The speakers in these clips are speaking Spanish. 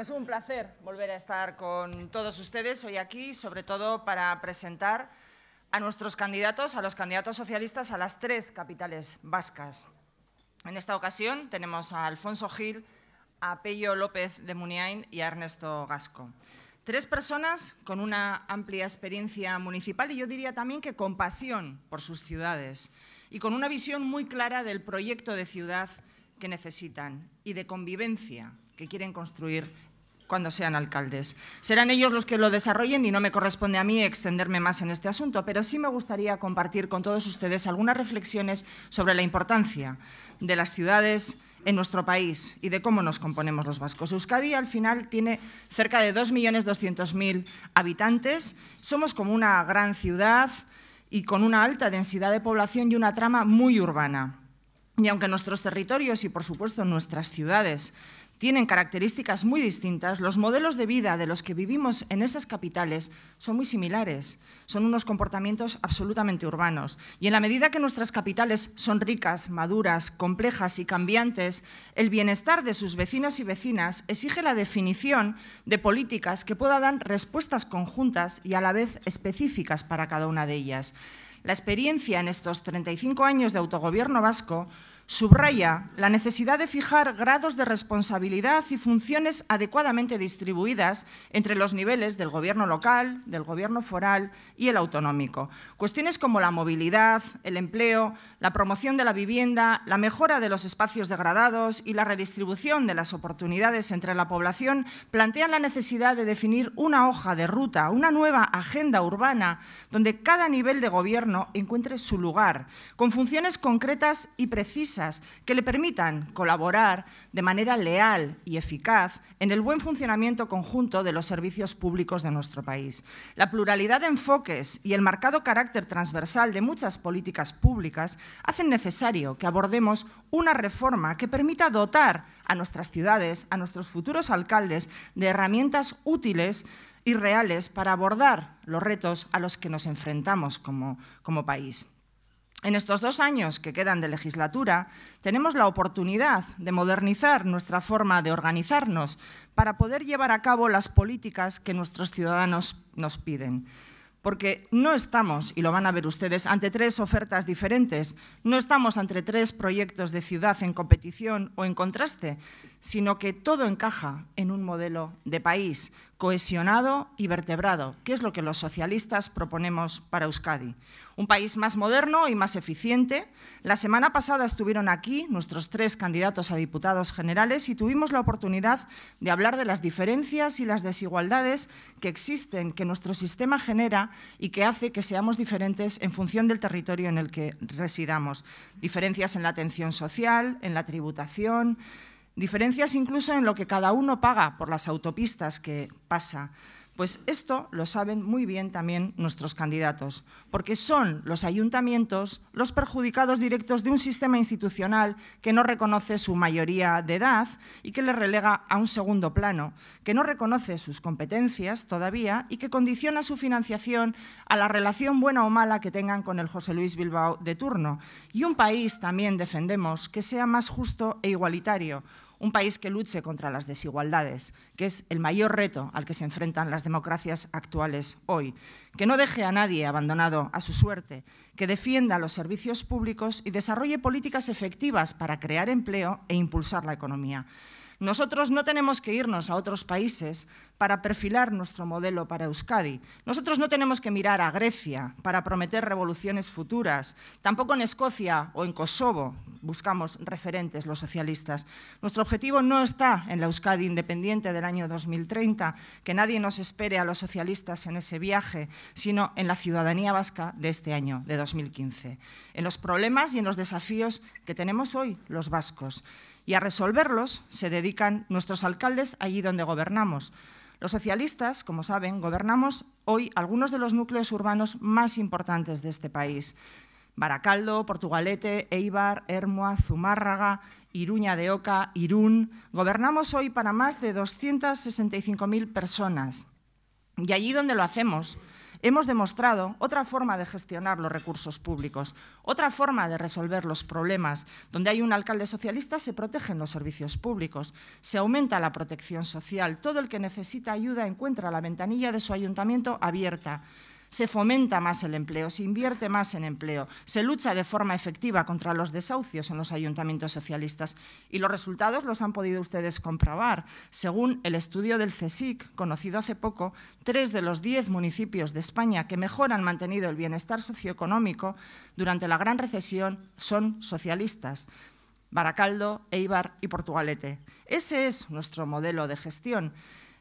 Es un placer volver a estar con todos ustedes hoy aquí, sobre todo para presentar a nuestros candidatos, a los candidatos socialistas a las tres capitales vascas. En esta ocasión tenemos a Alfonso Gil, a Pello López de Muniain y a Ernesto Gasco. Tres personas con una amplia experiencia municipal y yo diría también que con pasión por sus ciudades y con una visión muy clara del proyecto de ciudad que necesitan y de convivencia que quieren construir cuando sean alcaldes. Serán ellos los que lo desarrollen y no me corresponde a mí extenderme más en este asunto, pero sí me gustaría compartir con todos ustedes algunas reflexiones sobre la importancia de las ciudades en nuestro país y de cómo nos componemos los vascos. Euskadi al final tiene cerca de 2.200.000 habitantes. Somos como una gran ciudad y con una alta densidad de población y una trama muy urbana. Y aunque nuestros territorios y, por supuesto, nuestras ciudades tienen características muy distintas, los modelos de vida de los que vivimos en esas capitales son muy similares, son unos comportamientos absolutamente urbanos. Y en la medida que nuestras capitales son ricas, maduras, complejas y cambiantes, el bienestar de sus vecinos y vecinas exige la definición de políticas que puedan dar respuestas conjuntas y a la vez específicas para cada una de ellas. La experiencia en estos 35 años de autogobierno vasco Subraya la necesidad de fijar grados de responsabilidad y funciones adecuadamente distribuidas entre los niveles del gobierno local, del gobierno foral y el autonómico. Cuestiones como la movilidad, el empleo, la promoción de la vivienda, la mejora de los espacios degradados y la redistribución de las oportunidades entre la población plantean la necesidad de definir una hoja de ruta, una nueva agenda urbana donde cada nivel de gobierno encuentre su lugar, con funciones concretas y precisas que le permitan colaborar de manera leal y eficaz en el buen funcionamiento conjunto de los servicios públicos de nuestro país. La pluralidad de enfoques y el marcado carácter transversal de muchas políticas públicas hacen necesario que abordemos una reforma que permita dotar a nuestras ciudades, a nuestros futuros alcaldes, de herramientas útiles y reales para abordar los retos a los que nos enfrentamos como país. En estos dos años que quedan de legislatura, tenemos la oportunidad de modernizar nuestra forma de organizarnos para poder llevar a cabo las políticas que nuestros ciudadanos nos piden. Porque no estamos, y lo van a ver ustedes, ante tres ofertas diferentes, no estamos ante tres proyectos de ciudad en competición o en contraste, sino que todo encaja en un modelo de país, cohesionado y vertebrado, que es lo que los socialistas proponemos para Euskadi. Un país más moderno y más eficiente. La semana pasada estuvieron aquí nuestros tres candidatos a diputados generales y tuvimos la oportunidad de hablar de las diferencias y las desigualdades que existen, que nuestro sistema genera y que hace que seamos diferentes en función del territorio en el que residamos. Diferencias en la atención social, en la tributación, Diferencias incluso en lo que cada uno paga por las autopistas que pasa. Pues esto lo saben muy bien también nuestros candidatos, porque son los ayuntamientos los perjudicados directos de un sistema institucional que no reconoce su mayoría de edad y que le relega a un segundo plano, que no reconoce sus competencias todavía y que condiciona su financiación a la relación buena o mala que tengan con el José Luis Bilbao de turno. Y un país también defendemos que sea más justo e igualitario, un país que luche contra las desigualdades, que es el mayor reto al que se enfrentan las democracias actuales hoy, que no deje a nadie abandonado a su suerte, que defienda los servicios públicos y desarrolle políticas efectivas para crear empleo e impulsar la economía. Nosotros no tenemos que irnos a otros países para perfilar nuestro modelo para Euskadi. Nosotros no tenemos que mirar a Grecia para prometer revoluciones futuras. Tampoco en Escocia o en Kosovo buscamos referentes los socialistas. Nuestro objetivo no está en la Euskadi independiente del año 2030, que nadie nos espere a los socialistas en ese viaje, sino en la ciudadanía vasca de este año, de 2015, en los problemas y en los desafíos que tenemos hoy los vascos y a resolverlos se dedican nuestros alcaldes allí donde gobernamos. Los socialistas, como saben, gobernamos hoy algunos de los núcleos urbanos más importantes de este país. Baracaldo, Portugalete, Eibar, Hermoa, Zumárraga, Iruña de Oca, Irún. Gobernamos hoy para más de 265.000 personas. Y allí donde lo hacemos, hemos demostrado otra forma de gestionar los recursos públicos, otra forma de resolver los problemas. Donde hay un alcalde socialista se protegen los servicios públicos, se aumenta la protección social. Todo el que necesita ayuda encuentra la ventanilla de su ayuntamiento abierta se fomenta más el empleo, se invierte más en empleo, se lucha de forma efectiva contra los desahucios en los ayuntamientos socialistas. Y los resultados los han podido ustedes comprobar. Según el estudio del CSIC, conocido hace poco, tres de los diez municipios de España que mejor han mantenido el bienestar socioeconómico durante la gran recesión son socialistas. Baracaldo, Eibar y Portugalete. Ese es nuestro modelo de gestión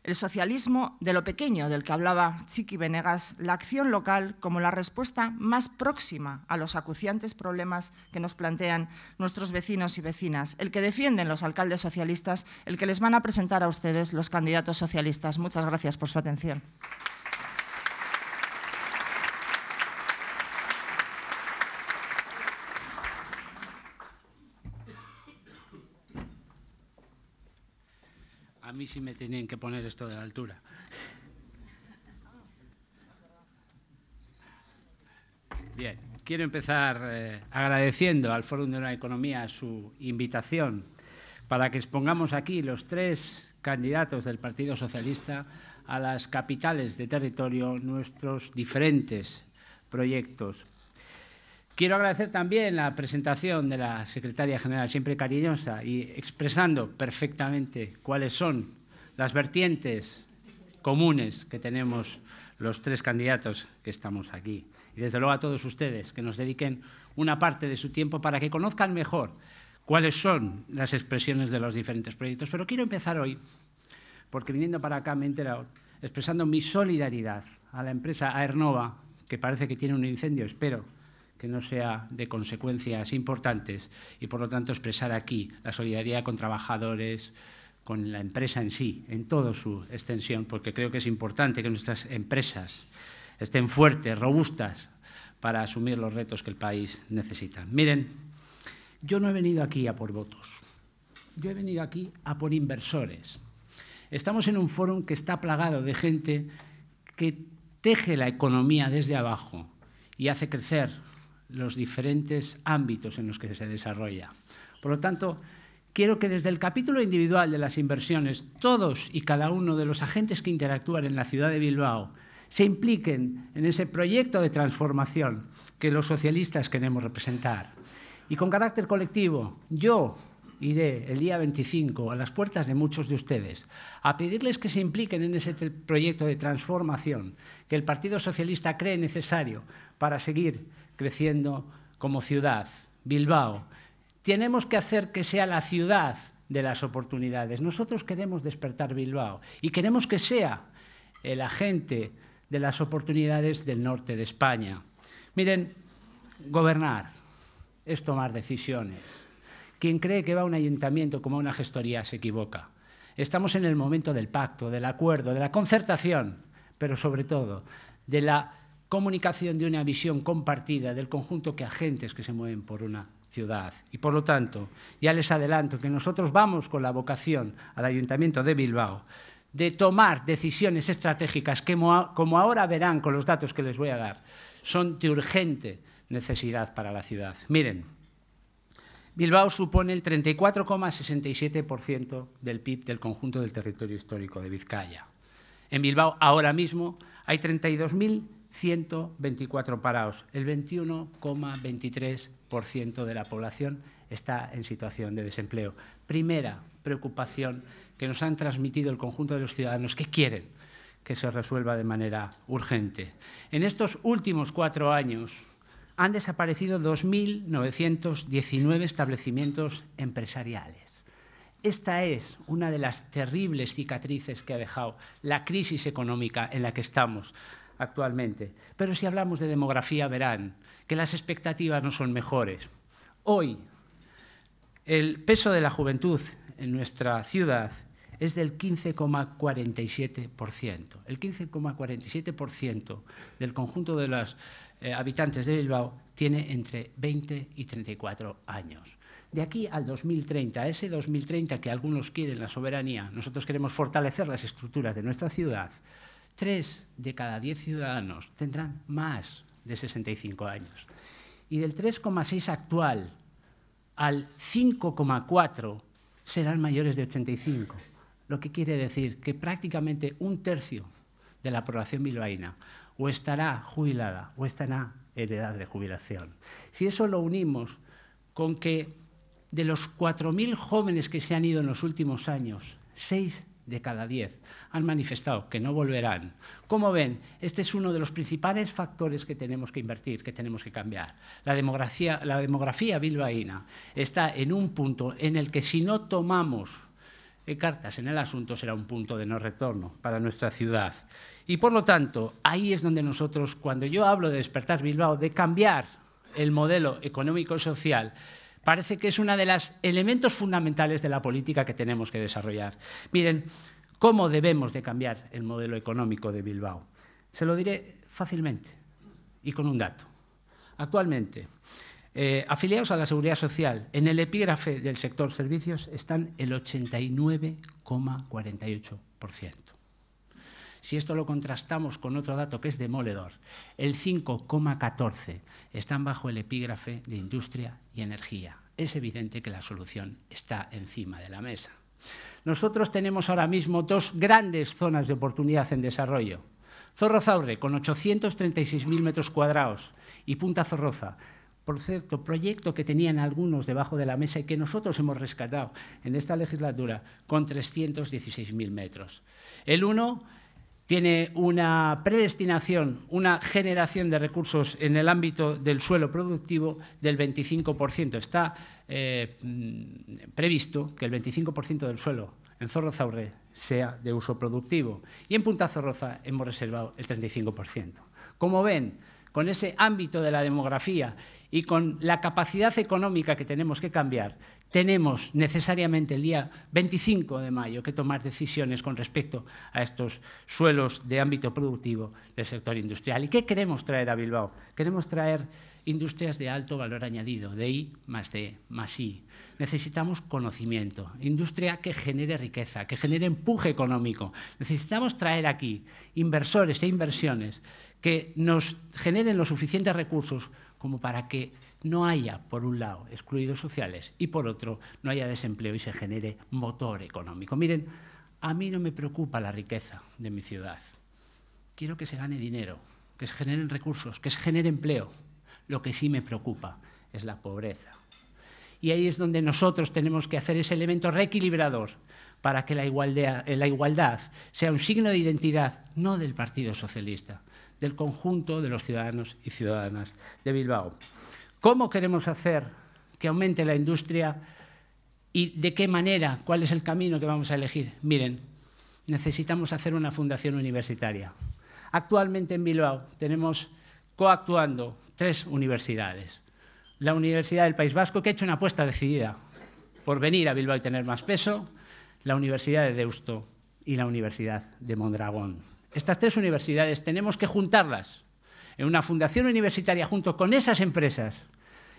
el socialismo de lo pequeño del que hablaba Chiqui Venegas, la acción local como la respuesta más próxima a los acuciantes problemas que nos plantean nuestros vecinos y vecinas, el que defienden los alcaldes socialistas, el que les van a presentar a ustedes los candidatos socialistas. Muchas gracias por su atención. A mí sí me tenían que poner esto de la altura. Bien, quiero empezar eh, agradeciendo al Fórum de una Economía su invitación para que expongamos aquí los tres candidatos del Partido Socialista a las capitales de territorio nuestros diferentes proyectos. Quiero agradecer también la presentación de la secretaria general, siempre cariñosa, y expresando perfectamente cuáles son las vertientes comunes que tenemos los tres candidatos que estamos aquí. Y desde luego a todos ustedes que nos dediquen una parte de su tiempo para que conozcan mejor cuáles son las expresiones de los diferentes proyectos. Pero quiero empezar hoy, porque viniendo para acá me he enterado, expresando mi solidaridad a la empresa Aernova, que parece que tiene un incendio, espero, que no sea de consecuencias importantes y por lo tanto expresar aquí la solidaridad con trabajadores, con la empresa en sí, en toda su extensión, porque creo que es importante que nuestras empresas estén fuertes, robustas, para asumir los retos que el país necesita. Miren, yo no he venido aquí a por votos, yo he venido aquí a por inversores. Estamos en un foro que está plagado de gente que teje la economía desde abajo y hace crecer los diferentes ámbitos en los que se desarrolla. Por lo tanto, quiero que desde el capítulo individual de las inversiones, todos y cada uno de los agentes que interactúan en la ciudad de Bilbao se impliquen en ese proyecto de transformación que los socialistas queremos representar. Y con carácter colectivo, yo iré el día 25 a las puertas de muchos de ustedes a pedirles que se impliquen en ese proyecto de transformación que el Partido Socialista cree necesario para seguir creciendo como ciudad, Bilbao. Tenemos que hacer que sea la ciudad de las oportunidades. Nosotros queremos despertar Bilbao y queremos que sea el agente de las oportunidades del norte de España. Miren, gobernar es tomar decisiones. Quien cree que va a un ayuntamiento como a una gestoría se equivoca. Estamos en el momento del pacto, del acuerdo, de la concertación, pero sobre todo de la comunicación de una visión compartida del conjunto que agentes que se mueven por una ciudad. Y por lo tanto, ya les adelanto que nosotros vamos con la vocación al Ayuntamiento de Bilbao de tomar decisiones estratégicas que, como ahora verán con los datos que les voy a dar, son de urgente necesidad para la ciudad. Miren, Bilbao supone el 34,67% del PIB del conjunto del territorio histórico de Vizcaya. En Bilbao ahora mismo hay 32.000 124 parados. El 21,23% de la población está en situación de desempleo. Primera preocupación que nos han transmitido el conjunto de los ciudadanos que quieren que se resuelva de manera urgente. En estos últimos cuatro años han desaparecido 2.919 establecimientos empresariales. Esta es una de las terribles cicatrices que ha dejado la crisis económica en la que estamos actualmente. Pero si hablamos de demografía, verán que las expectativas no son mejores. Hoy, el peso de la juventud en nuestra ciudad es del 15,47%. El 15,47% del conjunto de los eh, habitantes de Bilbao tiene entre 20 y 34 años. De aquí al 2030, ese 2030 que algunos quieren la soberanía, nosotros queremos fortalecer las estructuras de nuestra ciudad, 3 de cada 10 ciudadanos tendrán más de 65 años. Y del 3,6 actual al 5,4 serán mayores de 85, lo que quiere decir que prácticamente un tercio de la población bilbaína o estará jubilada o estará en edad de jubilación. Si eso lo unimos con que de los 4.000 jóvenes que se han ido en los últimos años, 6 de cada 10 han manifestado que no volverán. Como ven, este es uno de los principales factores que tenemos que invertir, que tenemos que cambiar. La demografía, bilbaína está en un punto en el que si no tomamos eh, cartas en el asunto será un punto de no retorno para nuestra ciudad. Y por lo tanto, ahí es donde nosotros, cuando yo hablo de despertar Bilbao, de cambiar el modelo económico y social, parece que es uno de los elementos fundamentales de la política que tenemos que desarrollar. Miren, ¿cómo debemos de cambiar el modelo económico de Bilbao? Se lo diré fácilmente y con un dato. Actualmente, eh, afiliados a la seguridad social en el epígrafe del sector servicios están el 89,48%. Si esto lo contrastamos con otro dato que es demoledor, el 5,14 están bajo el epígrafe de industria y energía. Es evidente que la solución está encima de la mesa. Nosotros tenemos ahora mismo dos grandes zonas de oportunidad en desarrollo. Zaure con 836.000 metros cuadrados, y Punta Zorroza, por cierto, proyecto que tenían algunos debajo de la mesa y que nosotros hemos rescatado en esta legislatura con 316.000 metros. El uno tiene una predestinación, una generación de recursos en el ámbito del suelo productivo del 25%. Está eh, previsto que el 25% del suelo en Zorrozauré sea de uso productivo y en Punta Zorroza hemos reservado el 35%. Como ven, con ese ámbito de la demografía y con la capacidad económica que tenemos que cambiar, tenemos necesariamente el día 25 de mayo que tomar decisiones con respecto a estos suelos de ámbito productivo del sector industrial. ¿Y qué queremos traer a Bilbao? Queremos traer industrias de alto valor añadido, de I más D más I. Necesitamos conocimiento, industria que genere riqueza, que genere empuje económico. Necesitamos traer aquí inversores e inversiones que nos generen los suficientes recursos como para que no haya, por un lado, excluidos sociales y por otro, no haya desempleo y se genere motor económico. Miren, a mí no me preocupa la riqueza de mi ciudad. Quiero que se gane dinero, que se generen recursos, que se genere empleo. Lo que sí me preocupa es la pobreza. Y ahí es donde nosotros tenemos que hacer ese elemento reequilibrador para que la igualdad, eh, la igualdad sea un signo de identidad, no del Partido Socialista, del conjunto de los ciudadanos y ciudadanas de Bilbao. ¿Cómo queremos hacer que aumente la industria y de qué manera? ¿Cuál es el camino que vamos a elegir? Miren, necesitamos hacer una fundación universitaria. Actualmente en Bilbao tenemos coactuando tres universidades. La Universidad del País Vasco, que ha hecho una apuesta decidida por venir a Bilbao y tener más peso, la Universidad de Deusto y la Universidad de Mondragón. Estas tres universidades tenemos que juntarlas en una fundación universitaria junto con esas empresas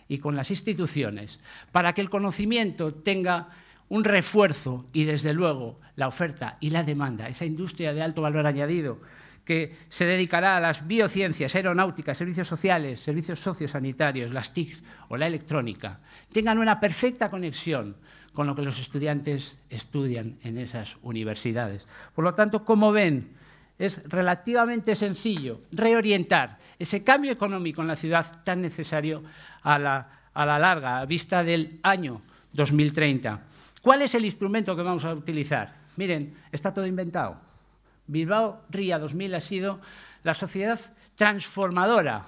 y con las instituciones para que el conocimiento tenga un refuerzo y, desde luego, la oferta y la demanda, esa industria de alto valor añadido que se dedicará a las biociencias, aeronáuticas, servicios sociales, servicios sociosanitarios, las TIC o la electrónica, tengan una perfecta conexión con lo que los estudiantes estudian en esas universidades. Por lo tanto, ¿cómo ven es relativamente sencillo reorientar ese cambio económico en la ciudad tan necesario a la, larga, a vista del año 2030. ¿Cuál es el instrumento que vamos a utilizar? Miren, está todo inventado. Bilbao Ría 2000 ha sido la sociedad transformadora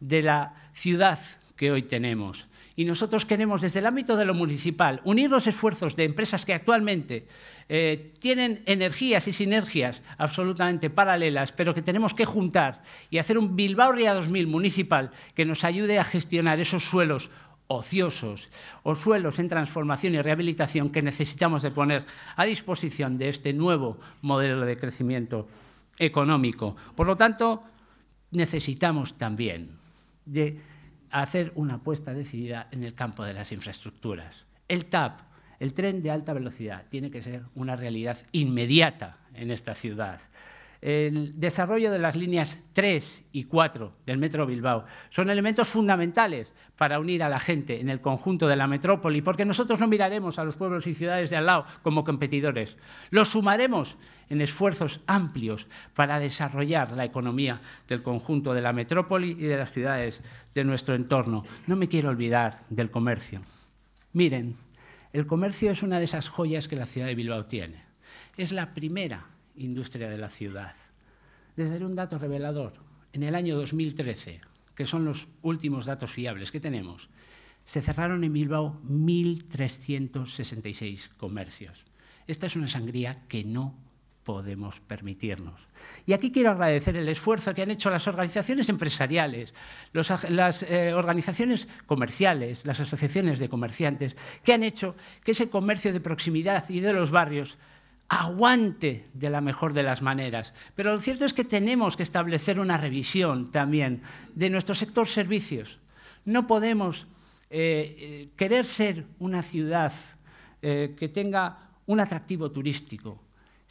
de la ciudad que hoy tenemos. Y nosotros queremos, desde el ámbito de lo municipal, unir los esfuerzos de empresas que actualmente eh, tienen energías y sinergias absolutamente paralelas, pero que tenemos que juntar y hacer un Bilbao Ría 2000 municipal que nos ayude a gestionar esos suelos ociosos o suelos en transformación y rehabilitación que necesitamos de poner a disposición de este nuevo modelo de crecimiento económico. Por lo tanto, necesitamos también de hacer una apuesta decidida en el campo de las infraestructuras. El TAP el tren de alta velocidad tiene que ser una realidad inmediata en esta ciudad. El desarrollo de las líneas 3 y 4 del Metro Bilbao son elementos fundamentales para unir a la gente en el conjunto de la metrópoli, porque nosotros no miraremos a los pueblos y ciudades de al lado como competidores. Los sumaremos en esfuerzos amplios para desarrollar la economía del conjunto de la metrópoli y de las ciudades de nuestro entorno. No me quiero olvidar del comercio. Miren, el comercio es una de esas joyas que la ciudad de Bilbao tiene. Es la primera industria de la ciudad. Les daré un dato revelador. En el año 2013, que son los últimos datos fiables que tenemos, se cerraron en Bilbao 1.366 comercios. Esta es una sangría que no podemos permitirnos. Y aquí quiero agradecer el esfuerzo que han hecho las organizaciones empresariales, las eh, organizaciones comerciales, las asociaciones de comerciantes, que han hecho que ese comercio de proximidad y de los barrios aguante de la mejor de las maneras. Pero lo cierto es que tenemos que establecer una revisión también de nuestro sector servicios. No podemos eh, eh, querer ser una ciudad que tenga un atractivo turístico,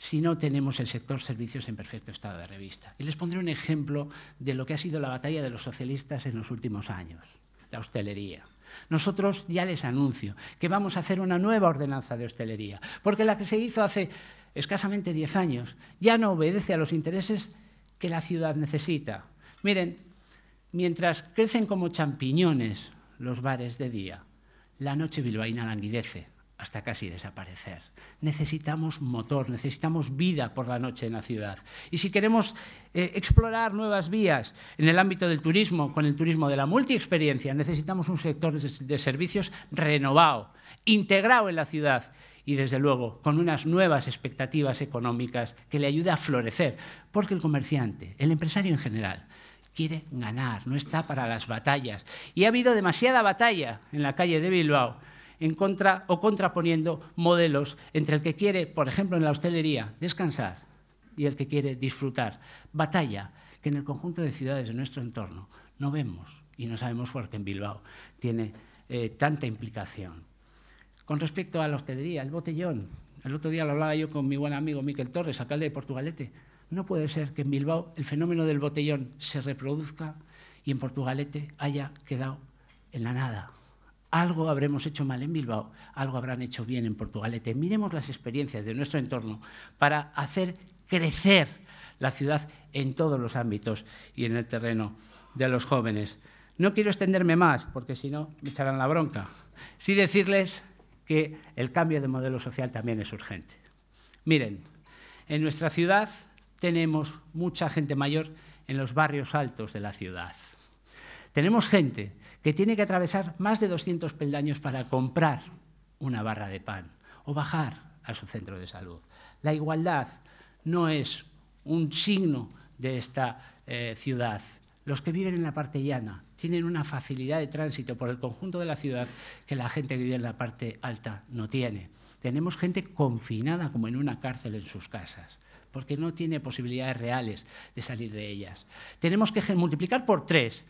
si no tenemos el sector servicios en perfecto estado de revista. Y les pondré un ejemplo de lo que ha sido la batalla de los socialistas en los últimos años, la hostelería. Nosotros ya les anuncio que vamos a hacer una nueva ordenanza de hostelería, porque la que se hizo hace escasamente 10 años ya no obedece a los intereses que la ciudad necesita. Miren, mientras crecen como champiñones los bares de día, la noche bilbaína languidece hasta casi desaparecer. Necesitamos motor, necesitamos vida por la noche en la ciudad. Y si queremos eh, explorar nuevas vías en el ámbito del turismo, con el turismo de la multiexperiencia, necesitamos un sector de servicios renovado, integrado en la ciudad y, desde luego, con unas nuevas expectativas económicas que le ayude a florecer, porque el comerciante, el empresario en general, quiere ganar, no está para las batallas. Y ha habido demasiada batalla en la calle de Bilbao en contra o contraponiendo modelos entre el que quiere, por ejemplo, en la hostelería, descansar y el que quiere disfrutar. Batalla que en el conjunto de ciudades de nuestro entorno no vemos y no sabemos por qué en Bilbao tiene eh, tanta implicación. Con respecto a la hostelería, el botellón, el otro día lo hablaba yo con mi buen amigo Miquel Torres, alcalde de Portugalete, no puede ser que en Bilbao el fenómeno del botellón se reproduzca y en Portugalete haya quedado en la nada algo habremos hecho mal en Bilbao, algo habrán hecho bien en Portugalete. Miremos las experiencias de nuestro entorno para hacer crecer la ciudad en todos los ámbitos y en el terreno de los jóvenes. No quiero extenderme más, porque si no me echarán la bronca. Sí decirles que el cambio de modelo social también es urgente. Miren, en nuestra ciudad tenemos mucha gente mayor en los barrios altos de la ciudad. Tenemos gente que tiene que atravesar más de 200 peldaños para comprar una barra de pan o bajar a su centro de salud. La igualdad no es un signo de esta eh, ciudad. Los que viven en la parte llana tienen una facilidad de tránsito por el conjunto de la ciudad que la gente que vive en la parte alta no tiene. Tenemos gente confinada como en una cárcel en sus casas, porque no tiene posibilidades reales de salir de ellas. Tenemos que multiplicar por tres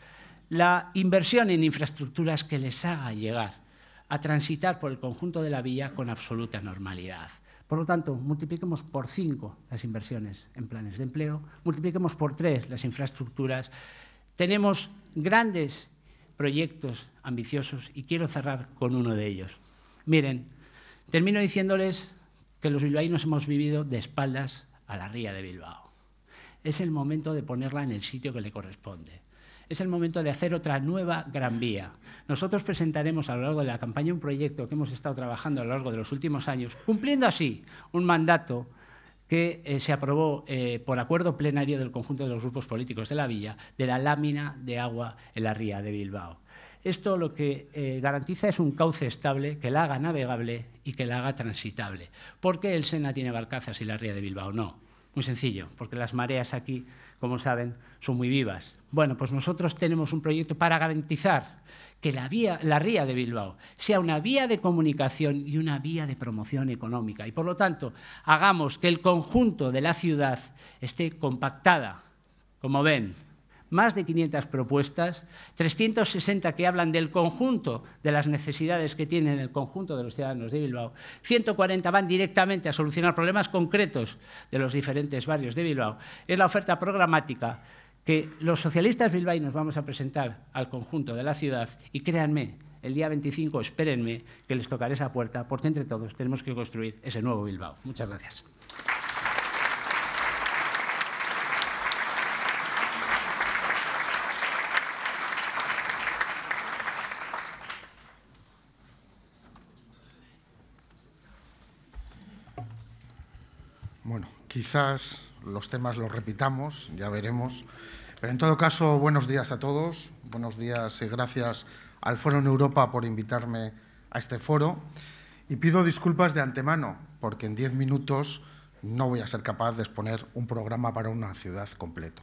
la inversión en infraestructuras que les haga llegar a transitar por el conjunto de la vía con absoluta normalidad. Por lo tanto, multipliquemos por cinco las inversiones en planes de empleo, multipliquemos por tres las infraestructuras. Tenemos grandes proyectos ambiciosos y quiero cerrar con uno de ellos. Miren, termino diciéndoles que los bilbaínos hemos vivido de espaldas a la ría de Bilbao. Es el momento de ponerla en el sitio que le corresponde es el momento de hacer otra nueva Gran Vía. Nosotros presentaremos a lo largo de la campaña un proyecto que hemos estado trabajando a lo largo de los últimos años, cumpliendo así un mandato que eh, se aprobó eh, por acuerdo plenario del conjunto de los grupos políticos de la villa, de la lámina de agua en la ría de Bilbao. Esto lo que eh, garantiza es un cauce estable que la haga navegable y que la haga transitable. ¿Por qué el Sena tiene barcazas y la ría de Bilbao no? Muy sencillo, porque las mareas aquí, como saben, son muy vivas. Bueno, pues nosotros tenemos un proyecto para garantizar que la, vía, la ría de Bilbao sea una vía de comunicación y una vía de promoción económica. Y por lo tanto, hagamos que el conjunto de la ciudad esté compactada. Como ven, más de 500 propuestas, 360 que hablan del conjunto de las necesidades que tienen el conjunto de los ciudadanos de Bilbao, 140 van directamente a solucionar problemas concretos de los diferentes barrios de Bilbao. Es la oferta programática que los socialistas nos vamos a presentar al conjunto de la ciudad y créanme, el día 25 espérenme que les tocaré esa puerta porque entre todos tenemos que construir ese nuevo Bilbao. Muchas gracias. Bueno, quizás los temas los repitamos, ya veremos. Pero en todo caso, buenos días a todos. Buenos días y gracias al Foro en Europa por invitarme a este foro. Y pido disculpas de antemano, porque en diez minutos no voy a ser capaz de exponer un programa para una ciudad completo.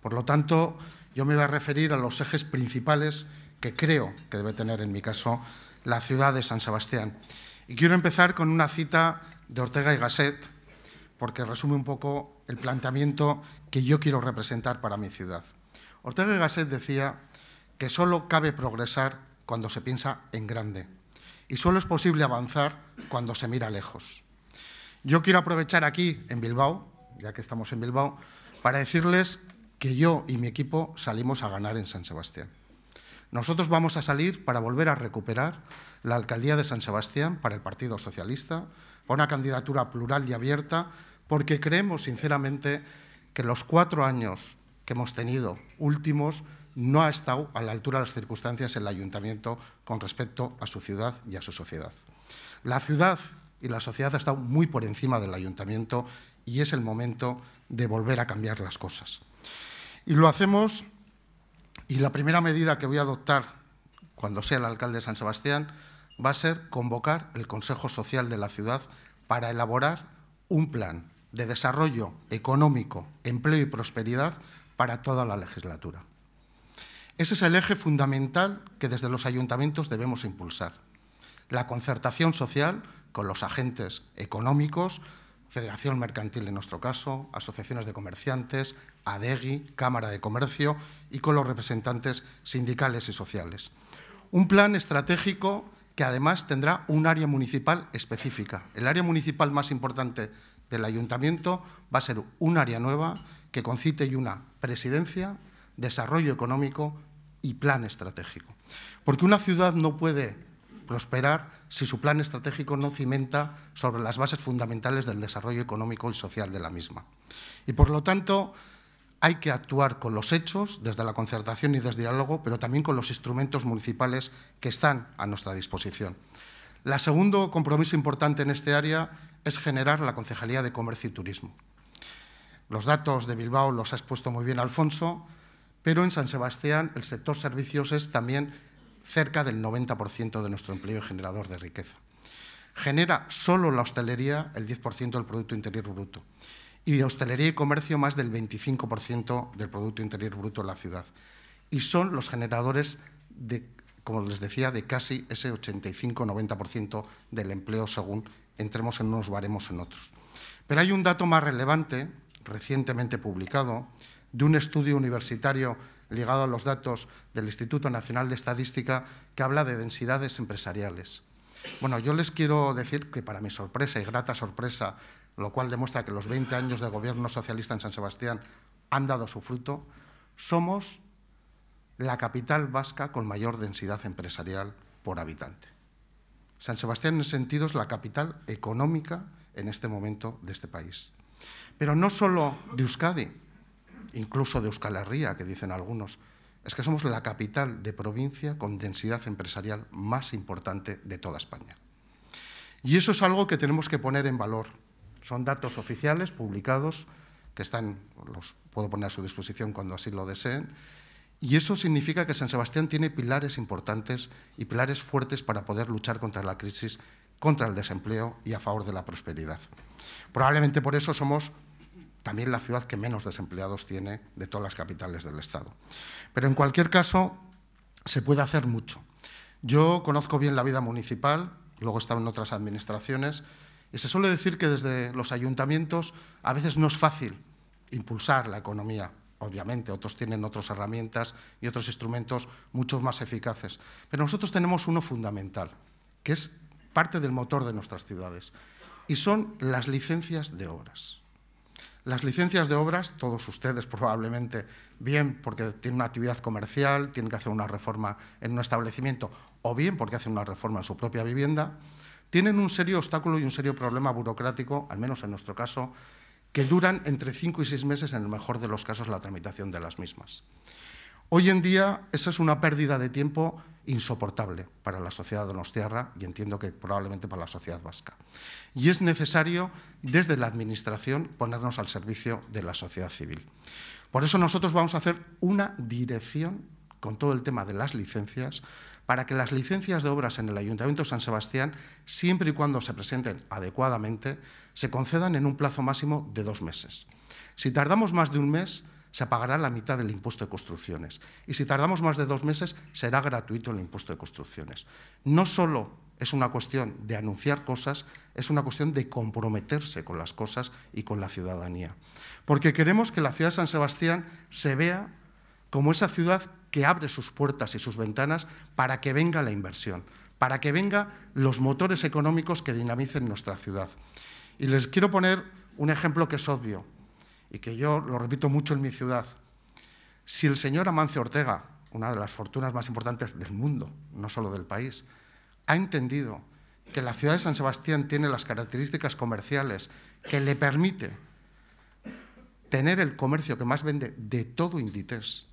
Por lo tanto, yo me voy a referir a los ejes principales que creo que debe tener, en mi caso, la ciudad de San Sebastián. Y quiero empezar con una cita de Ortega y Gasset, porque resume un poco el planteamiento que yo quiero representar para mi ciudad. Ortega Gasset decía que solo cabe progresar cuando se piensa en grande y solo es posible avanzar cuando se mira lejos. Yo quiero aprovechar aquí, en Bilbao, ya que estamos en Bilbao, para decirles que yo y mi equipo salimos a ganar en San Sebastián. Nosotros vamos a salir para volver a recuperar la alcaldía de San Sebastián para el Partido Socialista, para una candidatura plural y abierta, porque creemos sinceramente que los cuatro años que hemos tenido últimos no ha estado a la altura de las circunstancias el ayuntamiento con respecto a su ciudad y a su sociedad. La ciudad y la sociedad ha estado muy por encima del ayuntamiento y es el momento de volver a cambiar las cosas. Y lo hacemos, y la primera medida que voy a adoptar cuando sea el alcalde de San Sebastián va a ser convocar el Consejo Social de la ciudad para elaborar un plan de desarrollo económico, empleo y prosperidad para toda la legislatura. Ese es el eje fundamental que desde los ayuntamientos debemos impulsar. La concertación social con los agentes económicos, Federación Mercantil en nuestro caso, asociaciones de comerciantes, ADEGI, Cámara de Comercio y con los representantes sindicales y sociales. Un plan estratégico que además tendrá un área municipal específica. El área municipal más importante del ayuntamiento va a ser un área nueva que concite y una presidencia, desarrollo económico y plan estratégico. Porque una ciudad no puede prosperar si su plan estratégico no cimenta sobre las bases fundamentales del desarrollo económico y social de la misma. Y por lo tanto, hay que actuar con los hechos, desde la concertación y desde el diálogo, pero también con los instrumentos municipales que están a nuestra disposición. La segundo compromiso importante en este área es generar la Concejalía de Comercio y Turismo. Los datos de Bilbao los ha expuesto muy bien Alfonso, pero en San Sebastián el sector servicios es también cerca del 90% de nuestro empleo generador de riqueza. Genera solo la hostelería el 10% del Producto Interior Bruto y de hostelería y comercio más del 25% del Producto Interior Bruto de la ciudad. Y son los generadores, de, como les decía, de casi ese 85-90% del empleo según entremos en unos varemos en otros. Pero hay un dato más relevante, recientemente publicado, de un estudio universitario ligado a los datos del Instituto Nacional de Estadística que habla de densidades empresariales. Bueno, yo les quiero decir que para mi sorpresa y grata sorpresa, lo cual demuestra que los 20 años de gobierno socialista en San Sebastián han dado su fruto, somos la capital vasca con mayor densidad empresarial por habitante. San Sebastián en ese sentido es la capital económica en este momento de este país. Pero no solo de Euskadi, incluso de Euskal Herria, que dicen algunos, es que somos la capital de provincia con densidad empresarial más importante de toda España. Y eso es algo que tenemos que poner en valor. Son datos oficiales publicados que están, los puedo poner a su disposición cuando así lo deseen, y eso significa que San Sebastián tiene pilares importantes y pilares fuertes para poder luchar contra la crisis, contra el desempleo y a favor de la prosperidad. Probablemente por eso somos también la ciudad que menos desempleados tiene de todas las capitales del Estado. Pero en cualquier caso, se puede hacer mucho. Yo conozco bien la vida municipal, luego he estado en otras administraciones, y se suele decir que desde los ayuntamientos a veces no es fácil impulsar la economía, obviamente, otros tienen otras herramientas y otros instrumentos mucho más eficaces. Pero nosotros tenemos uno fundamental, que es parte del motor de nuestras ciudades, y son las licencias de obras. Las licencias de obras, todos ustedes probablemente bien porque tienen una actividad comercial, tienen que hacer una reforma en un establecimiento o bien porque hacen una reforma en su propia vivienda, tienen un serio obstáculo y un serio problema burocrático, al menos en nuestro caso, que duran entre cinco y seis meses en el mejor de los casos la tramitación de las mismas. Hoy en día esa es una pérdida de tiempo insoportable para la sociedad de donostiarra y entiendo que probablemente para la sociedad vasca. Y es necesario desde la Administración ponernos al servicio de la sociedad civil. Por eso nosotros vamos a hacer una dirección con todo el tema de las licencias para que las licencias de obras en el Ayuntamiento de San Sebastián, siempre y cuando se presenten adecuadamente, se concedan en un plazo máximo de dos meses. Si tardamos más de un mes, se pagará la mitad del impuesto de construcciones. Y si tardamos más de dos meses, será gratuito el impuesto de construcciones. No solo es una cuestión de anunciar cosas, es una cuestión de comprometerse con las cosas y con la ciudadanía. Porque queremos que la ciudad de San Sebastián se vea como esa ciudad que abre sus puertas y sus ventanas para que venga la inversión, para que vengan los motores económicos que dinamicen nuestra ciudad. Y les quiero poner un ejemplo que es obvio y que yo lo repito mucho en mi ciudad. Si el señor Amancio Ortega, una de las fortunas más importantes del mundo, no solo del país, ha entendido que la ciudad de San Sebastián tiene las características comerciales que le permite tener el comercio que más vende de todo Inditex,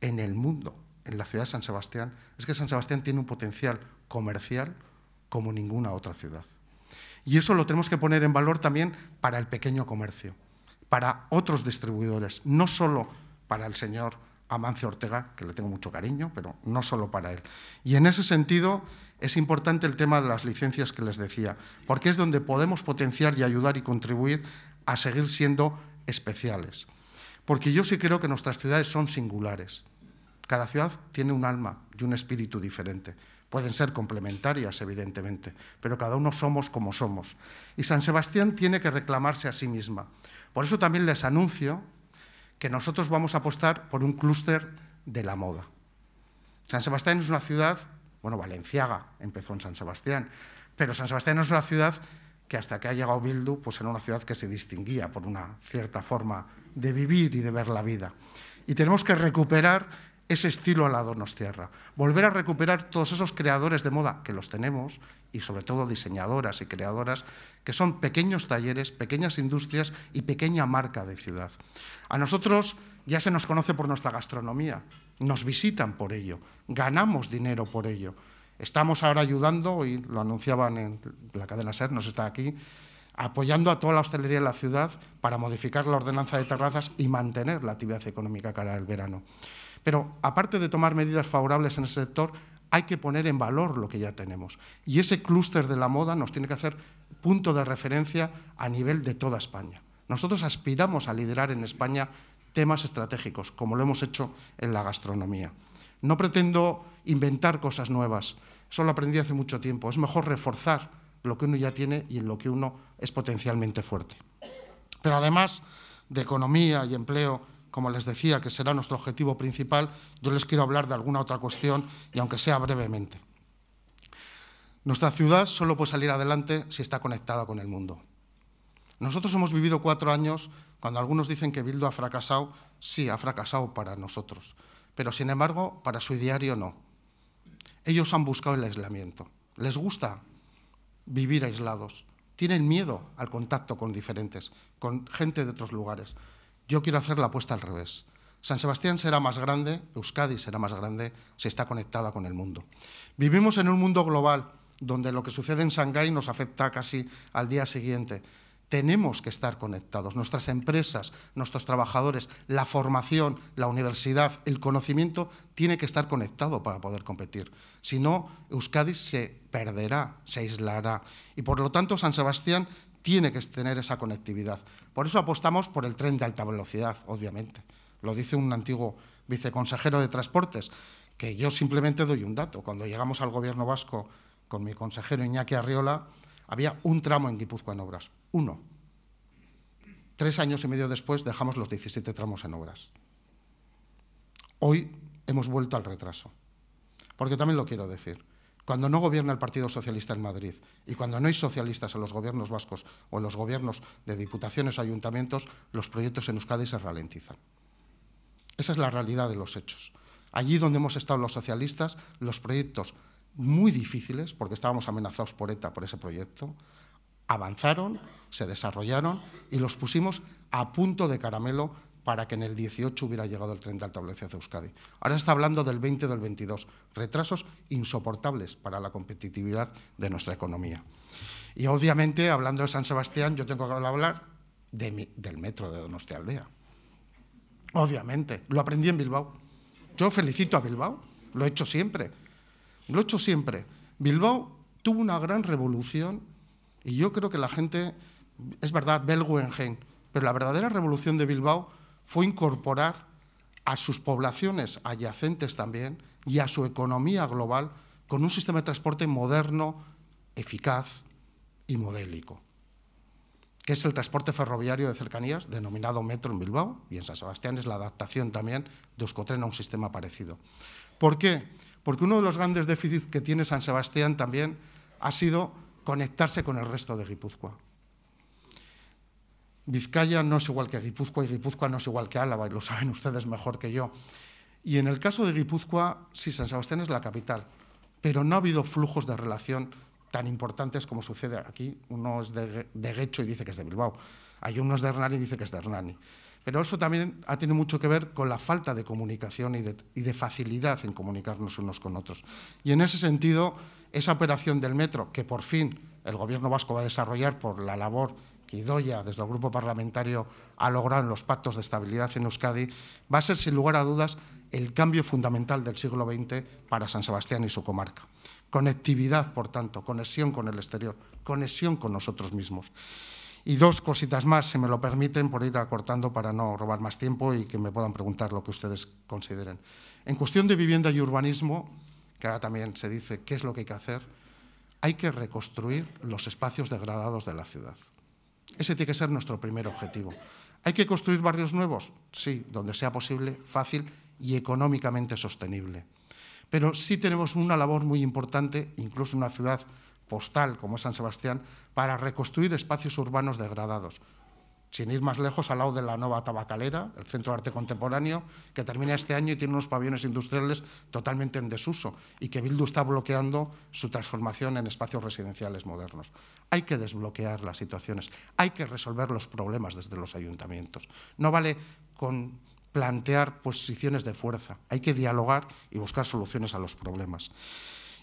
en el mundo, en la ciudad de San Sebastián, es que San Sebastián tiene un potencial comercial como ninguna otra ciudad. Y eso lo tenemos que poner en valor también para el pequeño comercio, para otros distribuidores, no solo para el señor Amancio Ortega, que le tengo mucho cariño, pero no solo para él. Y en ese sentido es importante el tema de las licencias que les decía, porque es donde podemos potenciar y ayudar y contribuir a seguir siendo especiales. Porque yo sí creo que nuestras ciudades son singulares cada ciudad tiene un alma y un espíritu diferente. Pueden ser complementarias, evidentemente, pero cada uno somos como somos. Y San Sebastián tiene que reclamarse a sí misma. Por eso también les anuncio que nosotros vamos a apostar por un clúster de la moda. San Sebastián es una ciudad, bueno, Valenciaga empezó en San Sebastián, pero San Sebastián es una ciudad que hasta que ha llegado Bildu, pues era una ciudad que se distinguía por una cierta forma de vivir y de ver la vida. Y tenemos que recuperar ese estilo alado nos cierra. Volver a recuperar todos esos creadores de moda que los tenemos y sobre todo diseñadoras y creadoras que son pequeños talleres, pequeñas industrias y pequeña marca de ciudad. A nosotros ya se nos conoce por nuestra gastronomía, nos visitan por ello, ganamos dinero por ello. Estamos ahora ayudando, y lo anunciaban en la cadena SER, nos está aquí, apoyando a toda la hostelería de la ciudad para modificar la ordenanza de terrazas y mantener la actividad económica cara al verano. Pero aparte de tomar medidas favorables en ese sector, hay que poner en valor lo que ya tenemos. Y ese clúster de la moda nos tiene que hacer punto de referencia a nivel de toda España. Nosotros aspiramos a liderar en España temas estratégicos, como lo hemos hecho en la gastronomía. No pretendo inventar cosas nuevas, eso lo aprendí hace mucho tiempo. Es mejor reforzar lo que uno ya tiene y en lo que uno es potencialmente fuerte. Pero además de economía y empleo como les decía, que será nuestro objetivo principal, yo les quiero hablar de alguna otra cuestión y aunque sea brevemente. Nuestra ciudad solo puede salir adelante si está conectada con el mundo. Nosotros hemos vivido cuatro años, cuando algunos dicen que Bildo ha fracasado, sí, ha fracasado para nosotros, pero sin embargo, para su diario no. Ellos han buscado el aislamiento. Les gusta vivir aislados. Tienen miedo al contacto con diferentes, con gente de otros lugares. Yo quiero hacer la apuesta al revés. San Sebastián será más grande, Euskadi será más grande si está conectada con el mundo. Vivimos en un mundo global donde lo que sucede en Shanghái nos afecta casi al día siguiente. Tenemos que estar conectados. Nuestras empresas, nuestros trabajadores, la formación, la universidad, el conocimiento tiene que estar conectado para poder competir. Si no, Euskadi se perderá, se aislará. Y por lo tanto, San Sebastián tiene que tener esa conectividad. Por eso apostamos por el tren de alta velocidad, obviamente. Lo dice un antiguo viceconsejero de Transportes, que yo simplemente doy un dato. Cuando llegamos al gobierno vasco con mi consejero Iñaki Arriola, había un tramo en Guipúzcoa en obras, uno. Tres años y medio después dejamos los 17 tramos en obras. Hoy hemos vuelto al retraso. Porque también lo quiero decir, cuando no gobierna el Partido Socialista en Madrid y cuando no hay socialistas en los gobiernos vascos o en los gobiernos de diputaciones o ayuntamientos, los proyectos en Euskadi se ralentizan. Esa es la realidad de los hechos. Allí donde hemos estado los socialistas, los proyectos muy difíciles, porque estábamos amenazados por ETA por ese proyecto, avanzaron, se desarrollaron y los pusimos a punto de caramelo para que en el 18 hubiera llegado el tren al alta velocidad Euskadi. Ahora está hablando del 20 o del 22, retrasos insoportables para la competitividad de nuestra economía. Y obviamente, hablando de San Sebastián, yo tengo que hablar del metro de Aldea. Obviamente, lo aprendí en Bilbao. Yo felicito a Bilbao, lo he hecho siempre. Lo he hecho siempre. Bilbao tuvo una gran revolución y yo creo que la gente, es verdad, Belguengen, pero la verdadera revolución de Bilbao fue incorporar a sus poblaciones adyacentes también y a su economía global con un sistema de transporte moderno, eficaz y modélico, que es el transporte ferroviario de cercanías, denominado metro en Bilbao, y en San Sebastián es la adaptación también de Euskotren a un sistema parecido. ¿Por qué? Porque uno de los grandes déficits que tiene San Sebastián también ha sido conectarse con el resto de Guipúzcoa. Vizcaya no es igual que Guipúzcoa y Guipúzcoa no es igual que Álava, y lo saben ustedes mejor que yo. Y en el caso de Guipúzcoa, sí, San Sebastián es la capital, pero no ha habido flujos de relación tan importantes como sucede aquí. Uno es de, Guecho y dice que es de Bilbao. Hay uno es de Hernani y dice que es de Hernani. Pero eso también ha tenido mucho que ver con la falta de comunicación y de facilidad en comunicarnos unos con otros. Y en ese sentido, esa operación del metro, que por fin el gobierno vasco va a desarrollar por la labor doya, desde el Grupo Parlamentario ha logrado los pactos de estabilidad en Euskadi, va a ser sin lugar a dudas el cambio fundamental del siglo XX para San Sebastián y su comarca. Conectividad, por tanto, conexión con el exterior, conexión con nosotros mismos. Y dos cositas más, si me lo permiten, por ir acortando para no robar más tiempo y que me puedan preguntar lo que ustedes consideren. En cuestión de vivienda y urbanismo, que ahora también se dice qué es lo que hay que hacer, hay que reconstruir los espacios degradados de la ciudad. Ese tiene que ser nuestro primer objetivo. ¿Hay que construir barrios nuevos? Sí, donde sea posible, fácil y económicamente sostenible. Pero sí tenemos una labor muy importante, incluso una ciudad postal como es San Sebastián, para reconstruir espacios urbanos degradados sin ir más lejos, al lado de la nueva Tabacalera, el Centro de Arte Contemporáneo, que termina este año y tiene unos pabellones industriales totalmente en desuso y que Bildu está bloqueando su transformación en espacios residenciales modernos. Hay que desbloquear las situaciones, hay que resolver los problemas desde los ayuntamientos. No vale con plantear posiciones de fuerza, hay que dialogar y buscar soluciones a los problemas.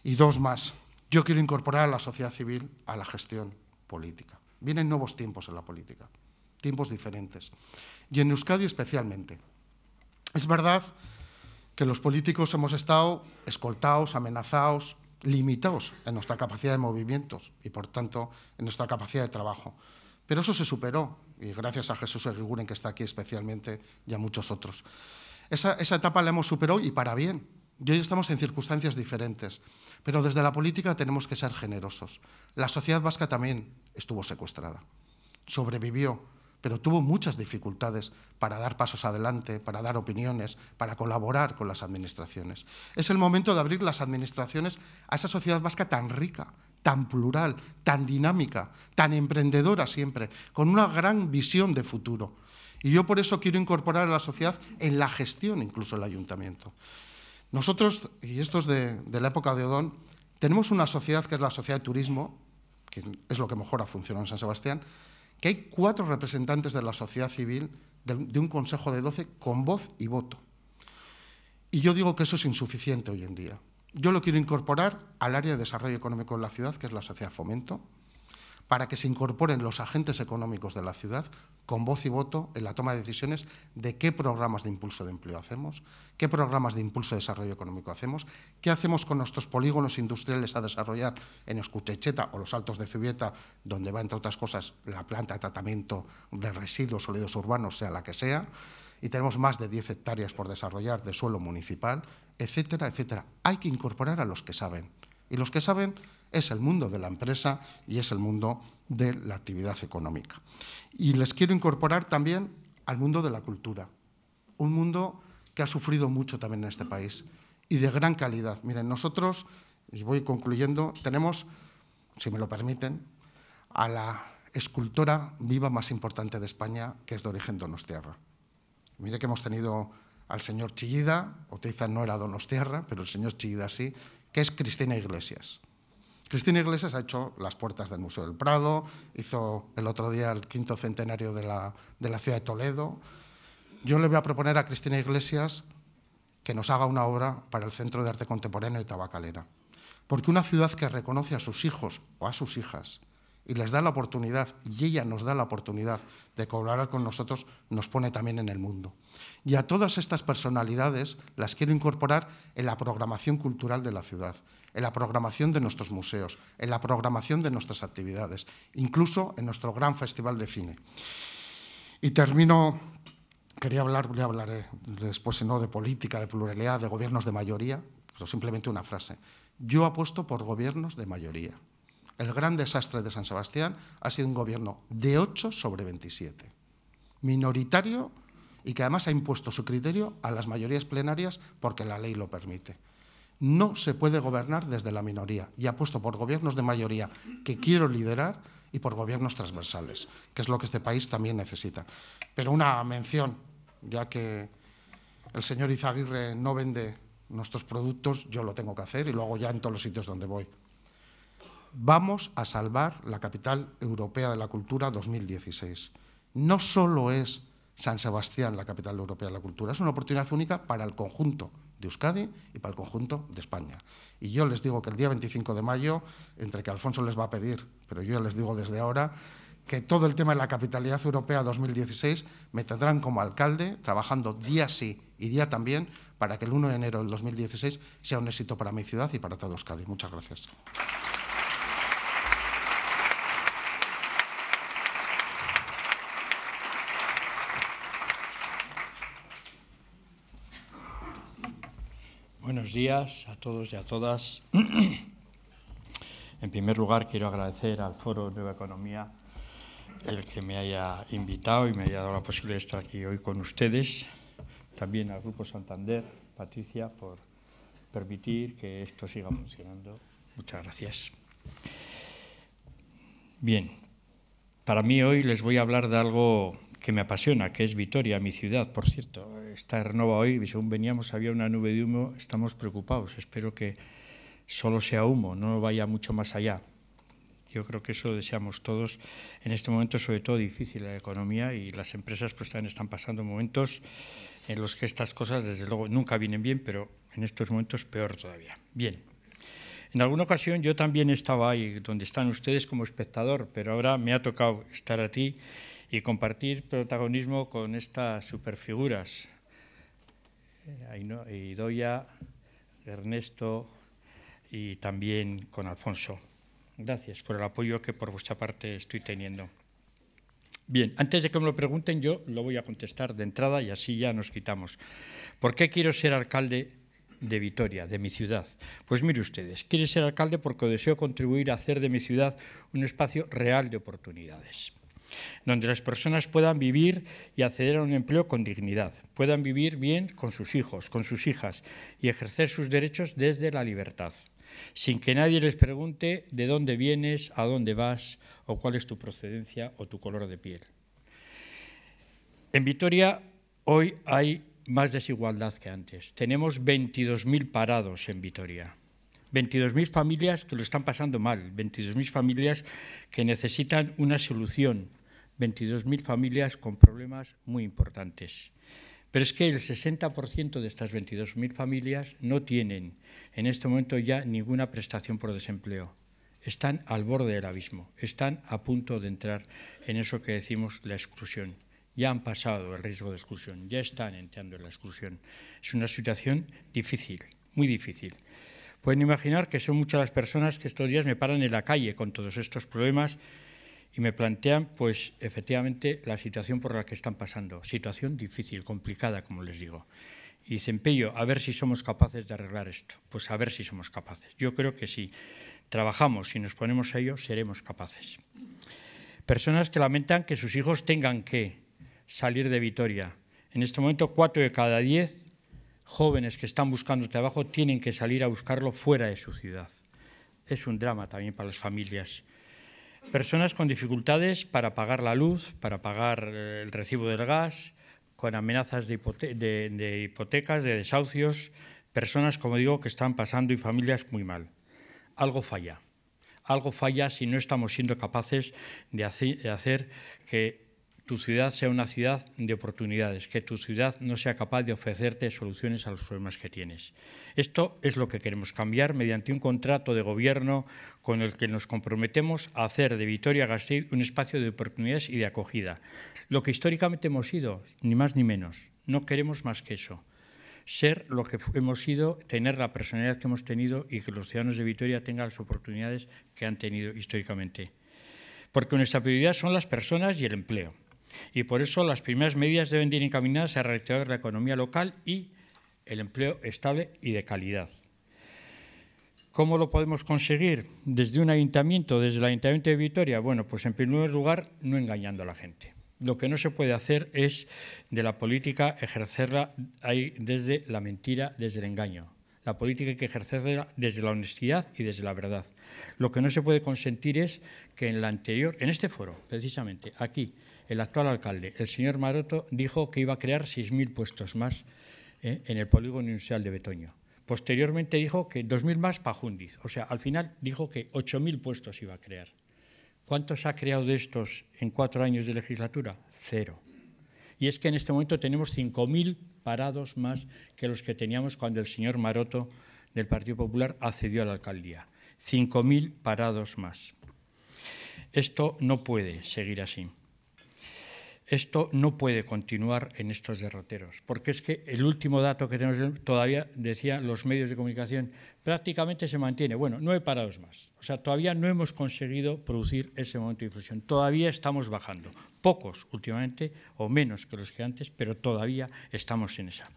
Y dos más, yo quiero incorporar a la sociedad civil a la gestión política. Vienen nuevos tiempos en la política tiempos diferentes. Y en Euskadi especialmente. Es verdad que los políticos hemos estado escoltados, amenazados, limitados en nuestra capacidad de movimientos y, por tanto, en nuestra capacidad de trabajo. Pero eso se superó, y gracias a Jesús Eguiguren, que está aquí especialmente, y a muchos otros. Esa, esa etapa la hemos superado y para bien. Y hoy estamos en circunstancias diferentes, pero desde la política tenemos que ser generosos. La sociedad vasca también estuvo secuestrada, sobrevivió, pero tuvo muchas dificultades para dar pasos adelante, para dar opiniones, para colaborar con las administraciones. Es el momento de abrir las administraciones a esa sociedad vasca tan rica, tan plural, tan dinámica, tan emprendedora siempre, con una gran visión de futuro. Y yo por eso quiero incorporar a la sociedad en la gestión, incluso el ayuntamiento. Nosotros, y esto es de, de la época de Odón, tenemos una sociedad que es la sociedad de turismo, que es lo que mejor ha funcionado en San Sebastián, que hay cuatro representantes de la sociedad civil de un Consejo de 12 con voz y voto. Y yo digo que eso es insuficiente hoy en día. Yo lo quiero incorporar al área de desarrollo económico de la ciudad, que es la sociedad fomento, para que se incorporen los agentes económicos de la ciudad con voz y voto en la toma de decisiones de qué programas de impulso de empleo hacemos, qué programas de impulso de desarrollo económico hacemos, qué hacemos con nuestros polígonos industriales a desarrollar en Escuchecheta o los Altos de Zubieta, donde va, entre otras cosas, la planta de tratamiento de residuos sólidos urbanos, sea la que sea, y tenemos más de 10 hectáreas por desarrollar de suelo municipal, etcétera, etcétera. Hay que incorporar a los que saben. Y los que saben es el mundo de la empresa y es el mundo de la actividad económica. Y les quiero incorporar también al mundo de la cultura, un mundo que ha sufrido mucho también en este país y de gran calidad. Miren, nosotros, y voy concluyendo, tenemos, si me lo permiten, a la escultora viva más importante de España, que es de origen donostiarra. Mire que hemos tenido al señor Chillida, Oteiza no era donostiarra, pero el señor Chillida sí, que es Cristina Iglesias. Cristina Iglesias ha hecho las puertas del Museo del Prado, hizo el otro día el quinto centenario de la, ciudad de Toledo. Yo le voy a proponer a Cristina Iglesias que nos haga una obra para el Centro de Arte Contemporáneo de Tabacalera. Porque una ciudad que reconoce a sus hijos o a sus hijas y les da la oportunidad, y ella nos da la oportunidad de colaborar con nosotros, nos pone también en el mundo. Y a todas estas personalidades las quiero incorporar en la programación cultural de la ciudad en la programación de nuestros museos, en la programación de nuestras actividades, incluso en nuestro gran festival de cine. Y termino, quería hablar, le hablaré después, no de política, de pluralidad, de gobiernos de mayoría, pero simplemente una frase. Yo apuesto por gobiernos de mayoría. El gran desastre de San Sebastián ha sido un gobierno de 8 sobre 27, minoritario y que además ha impuesto su criterio a las mayorías plenarias porque la ley lo permite. No se puede gobernar desde la minoría y apuesto por gobiernos de mayoría que quiero liderar y por gobiernos transversales, que es lo que este país también necesita. Pero una mención, ya que el señor Izaguirre no vende nuestros productos, yo lo tengo que hacer y lo hago ya en todos los sitios donde voy. Vamos a salvar la capital europea de la cultura 2016. No solo es San Sebastián, la capital europea de la cultura. Es una oportunidad única para el conjunto de Euskadi y para el conjunto de España. Y yo les digo que el día 25 de mayo, entre que Alfonso les va a pedir, pero yo les digo desde ahora, que todo el tema de la capitalidad europea 2016 me tendrán como alcalde trabajando día sí y día también para que el 1 de enero del 2016 sea un éxito para mi ciudad y para todo Euskadi. Muchas gracias. buenos días a todos y a todas. En primer lugar, quiero agradecer al Foro Nueva Economía el que me haya invitado y me haya dado la posibilidad de estar aquí hoy con ustedes. También al Grupo Santander, Patricia, por permitir que esto siga funcionando. Muchas gracias. Bien, para mí hoy les voy a hablar de algo que me apasiona, que es Vitoria, mi ciudad, por cierto. Está renova hoy, y según veníamos había una nube de humo, estamos preocupados. Espero que solo sea humo, no vaya mucho más allá. Yo creo que eso deseamos todos. En este momento, sobre todo, difícil la economía y las empresas pues, también están pasando momentos en los que estas cosas, desde luego, nunca vienen bien, pero en estos momentos peor todavía. Bien. En alguna ocasión yo también estaba ahí donde están ustedes como espectador, pero ahora me ha tocado estar a ti y compartir protagonismo con estas superfiguras. Eh, Idoia, Ernesto y también con Alfonso. Gracias por el apoyo que por vuestra parte estoy teniendo. Bien, antes de que me lo pregunten, yo lo voy a contestar de entrada y así ya nos quitamos. ¿Por qué quiero ser alcalde de Vitoria, de mi ciudad? Pues mire ustedes, quiero ser alcalde porque deseo contribuir a hacer de mi ciudad un espacio real de oportunidades donde las personas puedan vivir y acceder a un empleo con dignidad, puedan vivir bien con sus hijos, con sus hijas y ejercer sus derechos desde la libertad, sin que nadie les pregunte de dónde vienes, a dónde vas o cuál es tu procedencia o tu color de piel. En Vitoria hoy hay más desigualdad que antes. Tenemos 22.000 parados en Vitoria. 22.000 familias que lo están pasando mal, 22.000 familias que necesitan una solución, 22.000 familias con problemas muy importantes. Pero es que el 60% de estas 22.000 familias no tienen en este momento ya ninguna prestación por desempleo. Están al borde del abismo, están a punto de entrar en eso que decimos la exclusión. Ya han pasado el riesgo de exclusión, ya están entrando en la exclusión. Es una situación difícil, muy difícil. Pueden imaginar que son muchas las personas que estos días me paran en la calle con todos estos problemas y me plantean, pues, efectivamente, la situación por la que están pasando. Situación difícil, complicada, como les digo. Y dicen, Pello, a ver si somos capaces de arreglar esto. Pues a ver si somos capaces. Yo creo que si trabajamos y nos ponemos a ello, seremos capaces. Personas que lamentan que sus hijos tengan que salir de Vitoria. En este momento, cuatro de cada diez jóvenes que están buscando trabajo tienen que salir a buscarlo fuera de su ciudad. Es un drama también para las familias Personas con dificultades para pagar la luz, para pagar eh, el recibo del gas, con amenazas de, hipotecas, de desahucios, personas, como digo, que están pasando y familias muy mal. Algo falla. Algo falla si no estamos siendo capaces de hacer que tu ciudad sea una ciudad de oportunidades, que tu ciudad no sea capaz de ofrecerte soluciones a los problemas que tienes. Esto es lo que queremos cambiar mediante un contrato de gobierno con el que nos comprometemos a hacer de Vitoria-Gasteiz un espacio de oportunidades y de acogida. Lo que históricamente hemos sido, ni más ni menos. No queremos más que eso. Ser lo que hemos sido, tener la personalidad que hemos tenido y que los ciudadanos de Vitoria tengan las oportunidades que han tenido históricamente. Porque nuestra prioridad son las personas y el empleo y por eso las primeras medidas deben ir encaminadas a reactivar la economía local y el empleo estable y de calidad. ¿Cómo lo podemos conseguir? Desde un ayuntamiento, desde el ayuntamiento de Vitoria. Bueno, pues en primer lugar, no engañando a la gente. Lo que no se puede hacer es de la política ejercerla desde la mentira, desde el engaño. La política hay que ejercerla desde la honestidad y desde la verdad. Lo que no se puede consentir es que en la anterior, en este foro, precisamente, aquí, el actual alcalde, el señor Maroto, dijo que iba a crear 6.000 puestos más eh, en el polígono industrial de Betoño. Posteriormente dijo que 2.000 más para Jundiz. O sea, al final dijo que 8.000 puestos iba a crear. ¿Cuántos ha creado de estos en cuatro años de legislatura? Cero. Y es que en este momento tenemos 5.000 parados más que los que teníamos cuando el señor Maroto del Partido Popular accedió a la alcaldía. 5.000 parados más. Esto no puede seguir así. Esto no puede continuar en estos derroteros, porque es que el último dato que tenemos todavía, decían los medios de comunicación, prácticamente se mantiene. Bueno, no he parados más. O sea, todavía no hemos conseguido producir ese momento de inflexión. Todavía estamos bajando. Pocos últimamente, o menos que los que antes, pero todavía estamos en esa.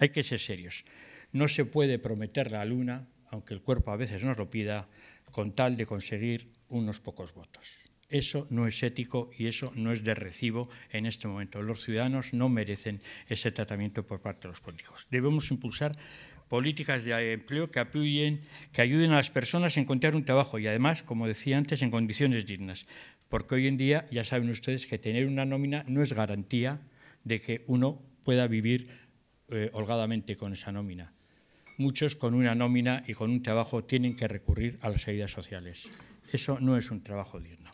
Hay que ser serios. No se puede prometer la luna, aunque el cuerpo a veces nos lo pida, con tal de conseguir unos pocos votos. Eso no es ético y eso no es de recibo en este momento. Los ciudadanos no merecen ese tratamiento por parte de los políticos. Debemos impulsar políticas de empleo que que ayuden a las personas a encontrar un trabajo y además, como decía antes, en condiciones dignas. Porque hoy en día ya saben ustedes que tener una nómina no es garantía de que uno pueda vivir eh, holgadamente con esa nómina. Muchos con una nómina y con un trabajo tienen que recurrir a las ayudas sociales. Eso no es un trabajo digno.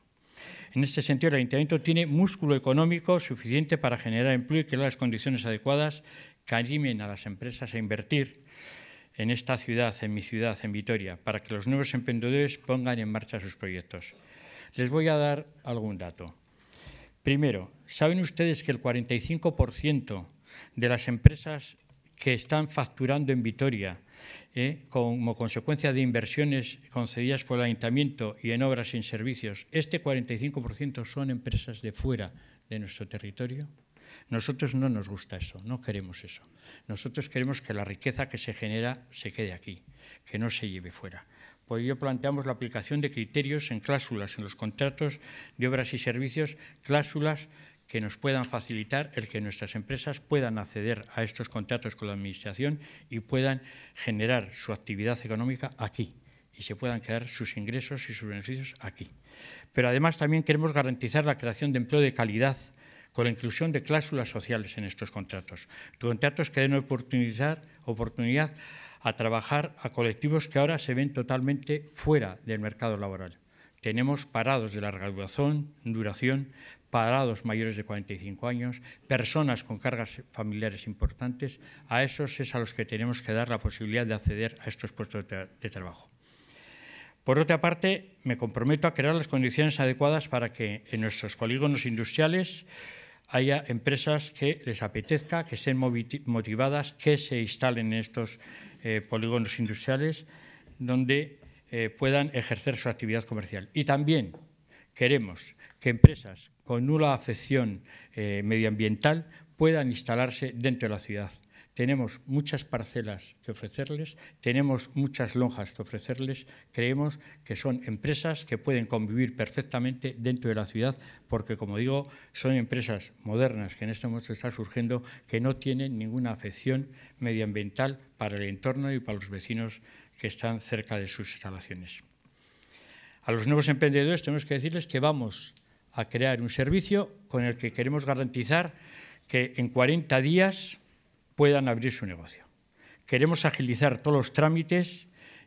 En este sentido, el Ayuntamiento tiene músculo económico suficiente para generar empleo y crear las condiciones adecuadas que animen a las empresas a invertir en esta ciudad, en mi ciudad, en Vitoria, para que los nuevos emprendedores pongan en marcha sus proyectos. Les voy a dar algún dato. Primero, ¿saben ustedes que el 45% de las empresas que están facturando en Vitoria ¿eh? como consecuencia de inversiones concedidas por el ayuntamiento y en obras y servicios, este 45% son empresas de fuera de nuestro territorio. Nosotros no nos gusta eso, no queremos eso. Nosotros queremos que la riqueza que se genera se quede aquí, que no se lleve fuera. Por ello planteamos la aplicación de criterios en cláusulas en los contratos de obras y servicios, cláusulas que nos puedan facilitar el que nuestras empresas puedan acceder a estos contratos con la Administración y puedan generar su actividad económica aquí y se puedan quedar sus ingresos y sus beneficios aquí. Pero además también queremos garantizar la creación de empleo de calidad con la inclusión de cláusulas sociales en estos contratos. Contratos que den oportunidad, a trabajar a colectivos que ahora se ven totalmente fuera del mercado laboral. Tenemos parados de larga duración, duración parados mayores de 45 años, personas con cargas familiares importantes, a esos es a los que tenemos que dar la posibilidad de acceder a estos puestos de, trabajo. Por otra parte, me comprometo a crear las condiciones adecuadas para que en nuestros polígonos industriales haya empresas que les apetezca, que estén motivadas, que se instalen en estos eh, polígonos industriales donde eh, puedan ejercer su actividad comercial. Y también queremos que empresas con nula afección eh, medioambiental puedan instalarse dentro de la ciudad. Tenemos muchas parcelas que ofrecerles, tenemos muchas lonjas que ofrecerles. Creemos que son empresas que pueden convivir perfectamente dentro de la ciudad porque, como digo, son empresas modernas que en este momento están surgiendo que no tienen ninguna afección medioambiental para el entorno y para los vecinos que están cerca de sus instalaciones. A los nuevos emprendedores tenemos que decirles que vamos a crear un servicio con el que queremos garantizar que en 40 días puedan abrir su negocio. Queremos agilizar todos los trámites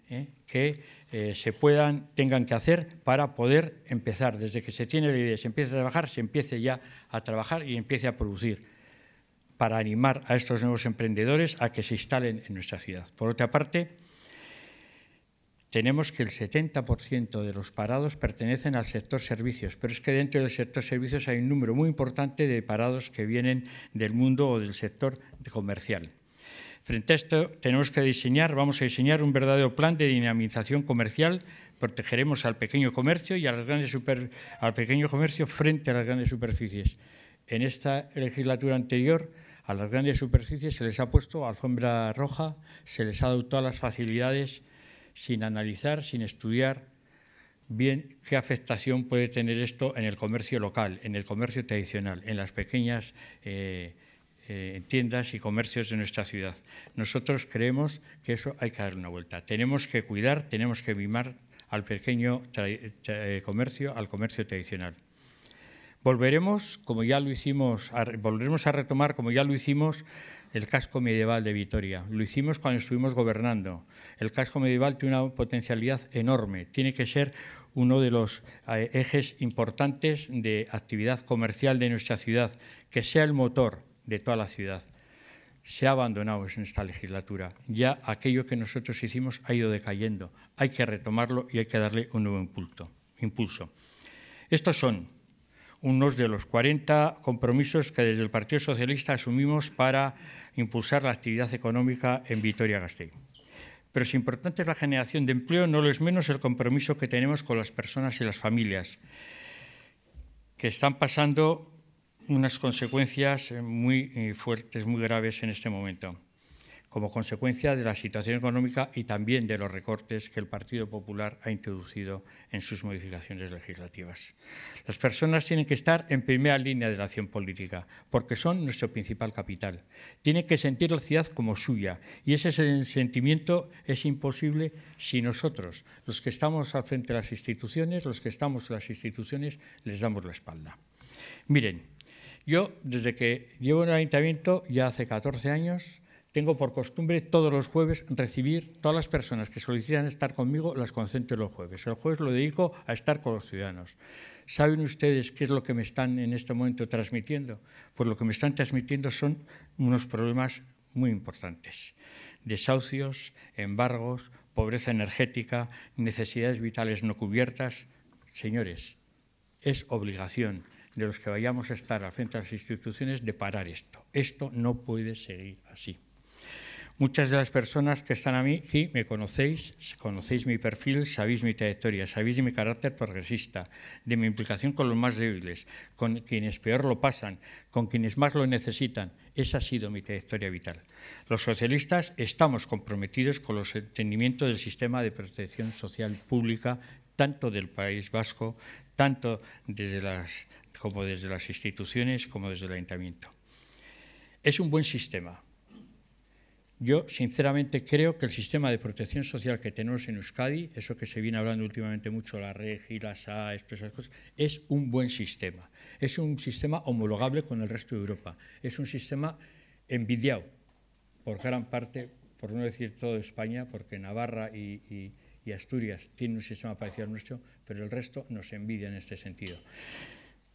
¿eh? que eh, se puedan, tengan que hacer para poder empezar. Desde que se tiene la idea, se empiece a trabajar, se empiece ya a trabajar y empiece a producir para animar a estos nuevos emprendedores a que se instalen en nuestra ciudad. Por otra parte, tenemos que el 70% de los parados pertenecen al sector servicios, pero es que dentro del sector servicios hay un número muy importante de parados que vienen del mundo o del sector comercial. Frente a esto, tenemos que diseñar, vamos a diseñar un verdadero plan de dinamización comercial. Protegeremos al pequeño comercio y a las grandes super, al pequeño comercio frente a las grandes superficies. En esta legislatura anterior, a las grandes superficies se les ha puesto alfombra roja, se les ha adoptado las facilidades sin analizar, sin estudiar bien qué afectación puede tener esto en el comercio local, en el comercio tradicional, en las pequeñas eh, eh, tiendas y comercios de nuestra ciudad. Nosotros creemos que eso hay que darle una vuelta. Tenemos que cuidar, tenemos que mimar al pequeño eh, comercio, al comercio tradicional. Volveremos, como ya lo hicimos, a, volveremos a retomar, como ya lo hicimos, el casco medieval de Vitoria. Lo hicimos cuando estuvimos gobernando. El casco medieval tiene una potencialidad enorme. Tiene que ser uno de los eh, ejes importantes de actividad comercial de nuestra ciudad, que sea el motor de toda la ciudad. Se ha abandonado en esta legislatura. Ya aquello que nosotros hicimos ha ido decayendo. Hay que retomarlo y hay que darle un nuevo impulso. impulso. Estos son unos de los 40 compromisos que desde el Partido Socialista asumimos para impulsar la actividad económica en Vitoria-Gasteiz. Pero si importante es la generación de empleo, no lo es menos el compromiso que tenemos con las personas y las familias, que están pasando unas consecuencias muy eh, fuertes, muy graves en este momento como consecuencia de la situación económica y también de los recortes que el Partido Popular ha introducido en sus modificaciones legislativas. Las personas tienen que estar en primera línea de la acción política, porque son nuestro principal capital. Tienen que sentir la ciudad como suya, y ese sentimiento es imposible si nosotros, los que estamos al frente de las instituciones, los que estamos en las instituciones, les damos la espalda. Miren, yo desde que llevo en el ayuntamiento, ya hace 14 años, tengo por costumbre todos los jueves recibir todas las personas que solicitan estar conmigo, las concentro los jueves. El jueves lo dedico a estar con los ciudadanos. ¿Saben ustedes qué es lo que me están en este momento transmitiendo? Pues lo que me están transmitiendo son unos problemas muy importantes. Desahucios, embargos, pobreza energética, necesidades vitales no cubiertas. Señores, es obligación de los que vayamos a estar al frente de las instituciones de parar esto. Esto no puede seguir así. Muchas de las personas que están a mí aquí me conocéis, conocéis mi perfil, sabéis mi trayectoria, sabéis mi carácter progresista, de mi implicación con los más débiles, con quienes peor lo pasan, con quienes más lo necesitan. Esa ha sido mi trayectoria vital. Los socialistas estamos comprometidos con los entendimientos del sistema de protección social pública, tanto del País Vasco, tanto como desde las instituciones, como desde el ayuntamiento. Es un buen sistema yo, sinceramente, creo que el sistema de protección social que tenemos en Euskadi, eso que se viene hablando últimamente mucho, la REGI, la SA, esas cosas, es un buen sistema. Es un sistema homologable con el resto de Europa. Es un sistema envidiado por gran parte, por no decir todo España, porque Navarra y, y Asturias tienen un sistema parecido al nuestro, pero el resto nos envidia en este sentido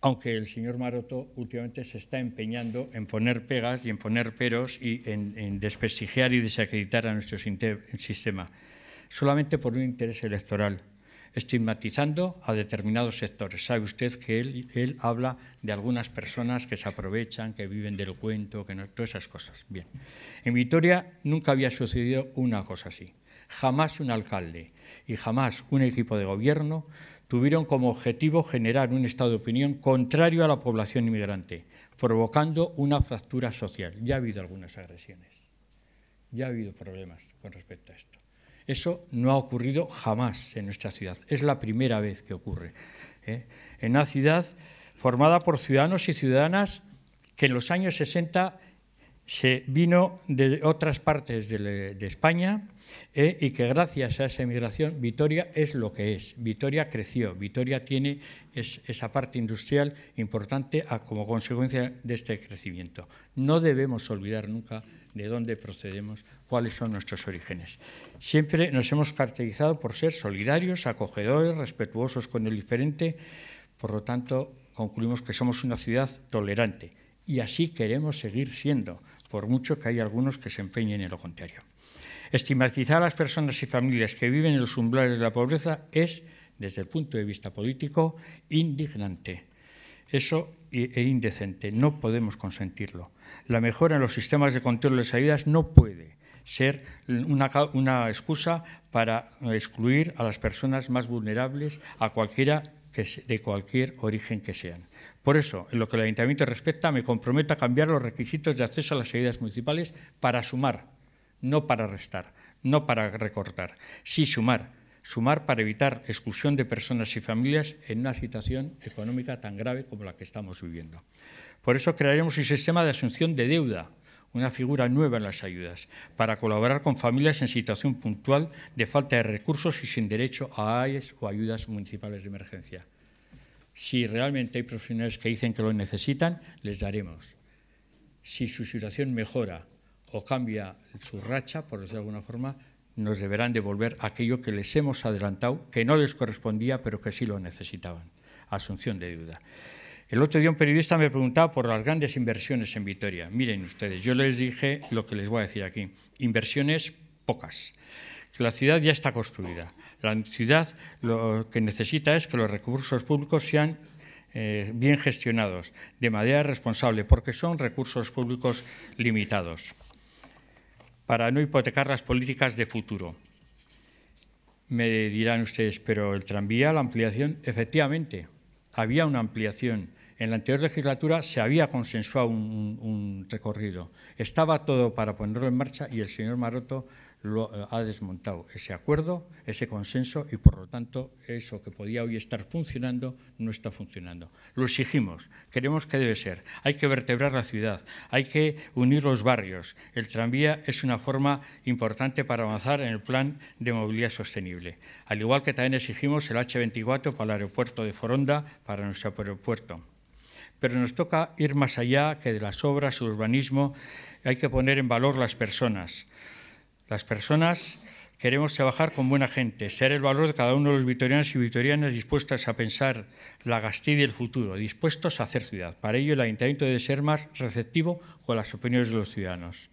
aunque el señor Maroto últimamente se está empeñando en poner pegas y en poner peros y en, desprestigiar y desacreditar a nuestro sistema, solamente por un interés electoral, estigmatizando a determinados sectores. Sabe usted que él, él habla de algunas personas que se aprovechan, que viven del cuento, que no, todas esas cosas. Bien, en Vitoria nunca había sucedido una cosa así. Jamás un alcalde y jamás un equipo de gobierno tuvieron como objetivo generar un estado de opinión contrario a la población inmigrante, provocando una fractura social. Ya ha habido algunas agresiones, ya ha habido problemas con respecto a esto. Eso no ha ocurrido jamás en nuestra ciudad, es la primera vez que ocurre. ¿eh? En una ciudad formada por ciudadanos y ciudadanas que en los años 60 se vino de otras partes de, España eh, y que gracias a esa emigración Vitoria es lo que es. Vitoria creció, Vitoria tiene esa parte industrial importante como consecuencia de este crecimiento. No debemos olvidar nunca de dónde procedemos, cuáles son nuestros orígenes. Siempre nos hemos caracterizado por ser solidarios, acogedores, respetuosos con el diferente, por lo tanto concluimos que somos una ciudad tolerante y así queremos seguir siendo, por mucho que hay algunos que se empeñen en lo contrario. Estigmatizar a las personas y familias que viven en los umbrales de la pobreza es, desde el punto de vista político, indignante. Eso es indecente. No podemos consentirlo. La mejora en los sistemas de control de ayudas no puede ser una, excusa para excluir a las personas más vulnerables a cualquiera de cualquier origen que sean. Por eso, en lo que el Ayuntamiento respecta, me comprometo a cambiar los requisitos de acceso a las ayudas municipales para sumar, no para restar, no para recortar, sí sumar, sumar para evitar exclusión de personas y familias en una situación económica tan grave como la que estamos viviendo. Por eso crearemos un sistema de asunción de deuda, una figura nueva en las ayudas, para colaborar con familias en situación puntual de falta de recursos y sin derecho a AES o ayudas municipales de emergencia. Si realmente hay profesionales que dicen que lo necesitan, les daremos. Si su situación mejora o cambia su racha, por decirlo de alguna forma, nos deberán devolver aquello que les hemos adelantado, que no les correspondía, pero que sí lo necesitaban. Asunción de deuda. El otro día un periodista me preguntaba por las grandes inversiones en Vitoria. Miren ustedes, yo les dije lo que les voy a decir aquí. Inversiones pocas. La ciudad ya está construida. La ciudad lo que necesita es que los recursos públicos sean eh, bien gestionados, de manera responsable, porque son recursos públicos limitados, para no hipotecar las políticas de futuro. Me dirán ustedes, pero el tranvía, la ampliación, efectivamente, había una ampliación. En la anterior legislatura se había consensuado un recorrido. Estaba todo para ponerlo en marcha y el señor Maroto lo, eh, ha desmontado ese acuerdo, ese consenso y por lo tanto eso que podía hoy estar funcionando no está funcionando. Lo exigimos, queremos que debe ser. Hay que vertebrar la ciudad, hay que unir los barrios. El tranvía es una forma importante para avanzar en el plan de movilidad sostenible. Al igual que también exigimos el H24 para el aeropuerto de Foronda, para nuestro aeropuerto pero nos toca ir más allá que de las obras, el urbanismo, hay que poner en valor las personas. Las personas queremos trabajar con buena gente, ser el valor de cada uno de los victorianos y vitorianas dispuestas a pensar la gastilla y el futuro, dispuestos a hacer ciudad. Para ello, el Ayuntamiento debe ser más receptivo con las opiniones de los ciudadanos.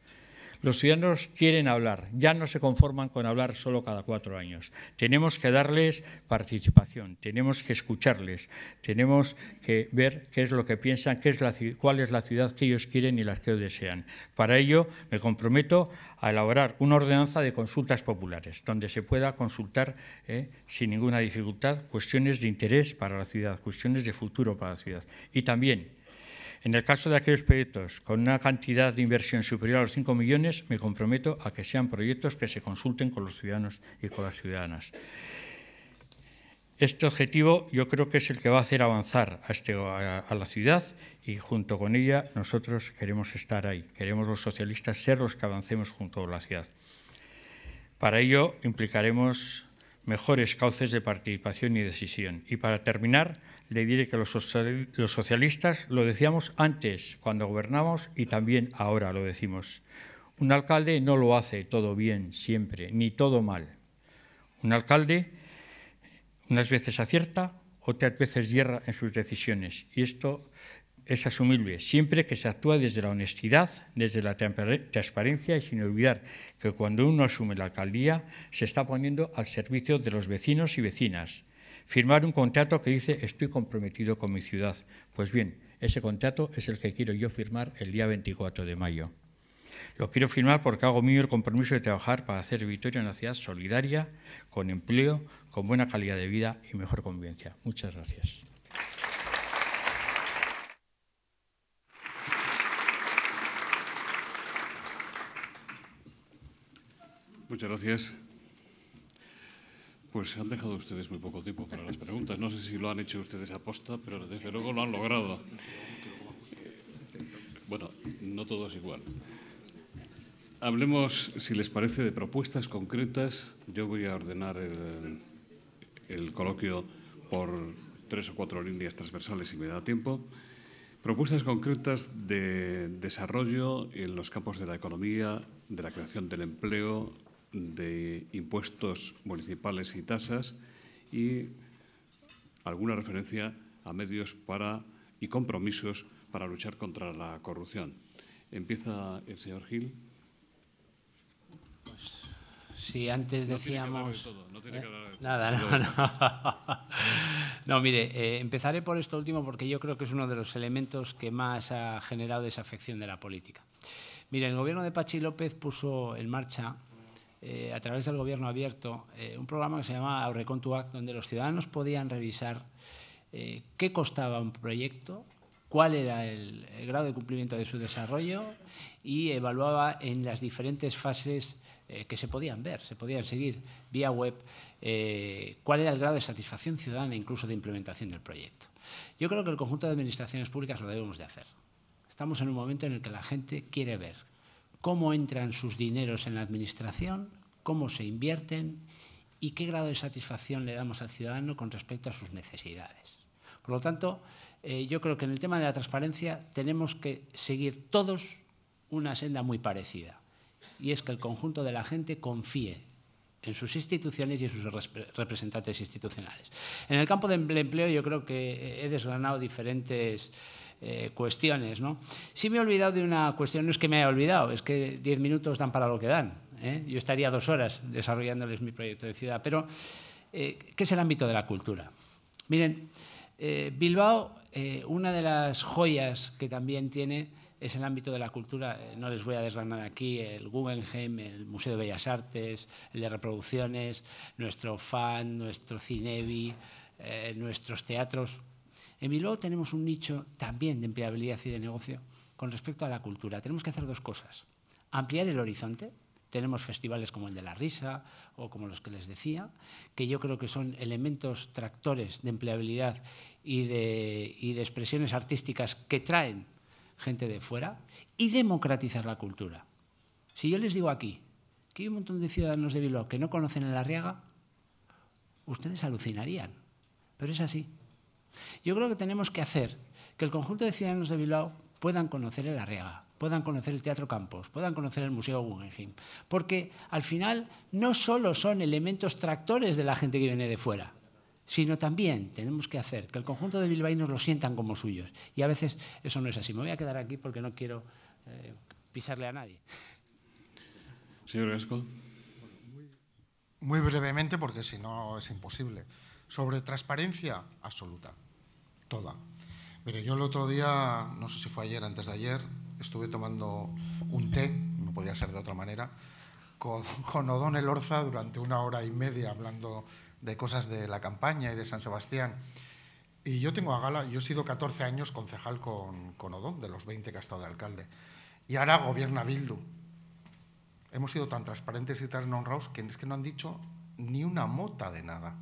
Los ciudadanos quieren hablar, ya no se conforman con hablar solo cada cuatro años. Tenemos que darles participación, tenemos que escucharles, tenemos que ver qué es lo que piensan, qué es la, cuál es la ciudad que ellos quieren y las que desean. Para ello, me comprometo a elaborar una ordenanza de consultas populares, donde se pueda consultar ¿eh? sin ninguna dificultad cuestiones de interés para la ciudad, cuestiones de futuro para la ciudad. Y también en el caso de aquellos proyectos con una cantidad de inversión superior a los 5 millones, me comprometo a que sean proyectos que se consulten con los ciudadanos y con las ciudadanas. Este objetivo yo creo que es el que va a hacer avanzar a, este, la ciudad y junto con ella nosotros queremos estar ahí, queremos los socialistas ser los que avancemos junto a la ciudad. Para ello implicaremos mejores cauces de participación y decisión. Y para terminar, le diré que los socialistas lo decíamos antes, cuando gobernamos, y también ahora lo decimos. Un alcalde no lo hace todo bien siempre, ni todo mal. Un alcalde unas veces acierta, otras veces hierra en sus decisiones. Y esto es asumible, siempre que se actúa desde la honestidad, desde la transparencia y sin olvidar que cuando uno asume la alcaldía se está poniendo al servicio de los vecinos y vecinas, Firmar un contrato que dice estoy comprometido con mi ciudad. Pues bien, ese contrato es el que quiero yo firmar el día 24 de mayo. Lo quiero firmar porque hago mío el compromiso de trabajar para hacer Vitoria una ciudad solidaria, con empleo, con buena calidad de vida y mejor convivencia. Muchas gracias. Muchas gracias. Pues han dejado ustedes muy poco tiempo para las preguntas. No sé si lo han hecho ustedes a posta, pero desde luego lo han logrado. Bueno, no todo es igual. Hablemos, si les parece, de propuestas concretas. Yo voy a ordenar el, el coloquio por tres o cuatro líneas transversales si me da tiempo. Propuestas concretas de desarrollo en los campos de la economía, de la creación del empleo, de impuestos municipales y tasas y alguna referencia a medios para y compromisos para luchar contra la corrupción. Empieza el señor Gil. si antes decíamos... no Nada, no, mire, eh, empezaré por esto último porque yo creo que es uno de los elementos que más ha generado desafección de la política. Mire, el gobierno de Pachi López puso en marcha eh, a través del gobierno abierto, eh, un programa que se llamaba Act, donde los ciudadanos podían revisar eh, qué costaba un proyecto, cuál era el, el, grado de cumplimiento de su desarrollo y evaluaba en las diferentes fases que se podían ver, se podían seguir vía web, cuál era el grado de satisfacción ciudadana incluso de implementación del proyecto. Yo creo que el conjunto de administraciones públicas lo debemos de hacer. Estamos en un momento en el que la gente quiere ver, cómo entran sus dineros en la administración, cómo se invierten y qué grado de satisfacción le damos al ciudadano con respecto a sus necesidades. Por lo tanto, eh, yo creo que en el tema de la transparencia tenemos que seguir todos una senda muy parecida, y es que el conjunto de la gente confíe en sus instituciones y en sus representantes institucionales. En el campo del em-, empleo yo creo que he desgranado diferentes eh, cuestiones. ¿no? Sí me he olvidado de una cuestión, no es que me haya olvidado, es que diez minutos dan para lo que dan. ¿eh? Yo estaría dos horas desarrollándoles mi proyecto de ciudad, pero eh, ¿qué es el ámbito de la cultura? Miren, Bilbao, una de las joyas que también tiene es el ámbito de la cultura. No les voy a desgranar aquí el Guggenheim, el Museo de Bellas Artes, el de reproducciones, nuestro FAN, nuestro Cinevi, nuestros teatros. En Bilbao tenemos un nicho también de empleabilidad y de negocio con respecto a la cultura. Tenemos que hacer dos cosas. Ampliar el horizonte. Tenemos festivales como el de la risa o como los que les decía, que yo creo que son elementos tractores de empleabilidad y de, expresiones artísticas que traen gente de fuera. Y democratizar la cultura. Si yo les digo aquí que hay un montón de ciudadanos de Bilbao que no conocen el Arriaga, ustedes alucinarían. Pero es así. Yo creo que tenemos que hacer que el conjunto de ciudadanos de Bilbao puedan conocer el Arriaga, puedan conocer el Teatro Campos, puedan conocer el Museo Guggenheim, porque al final no solo son elementos tractores de la gente que viene de fuera, sino también tenemos que hacer que el conjunto de bilbaínos lo sientan como suyos. Y a veces eso no es así. Me voy a quedar aquí porque no quiero eh, pisarle a nadie. Señor Gasco. Muy brevemente, porque si no es imposible sobre transparencia absoluta, toda. Pero yo el otro día, no sé si fue ayer, antes de ayer, estuve tomando un té, no podía ser de otra manera, con, con el Orza durante una hora y media hablando de cosas de la campaña y de San Sebastián. Y yo tengo a gala, yo he sido 14 años concejal con, con Odón, de los 20 que ha estado de alcalde. Y ahora gobierna Bildu. Hemos sido tan transparentes y tan honrados que es que no han dicho ni una mota de nada.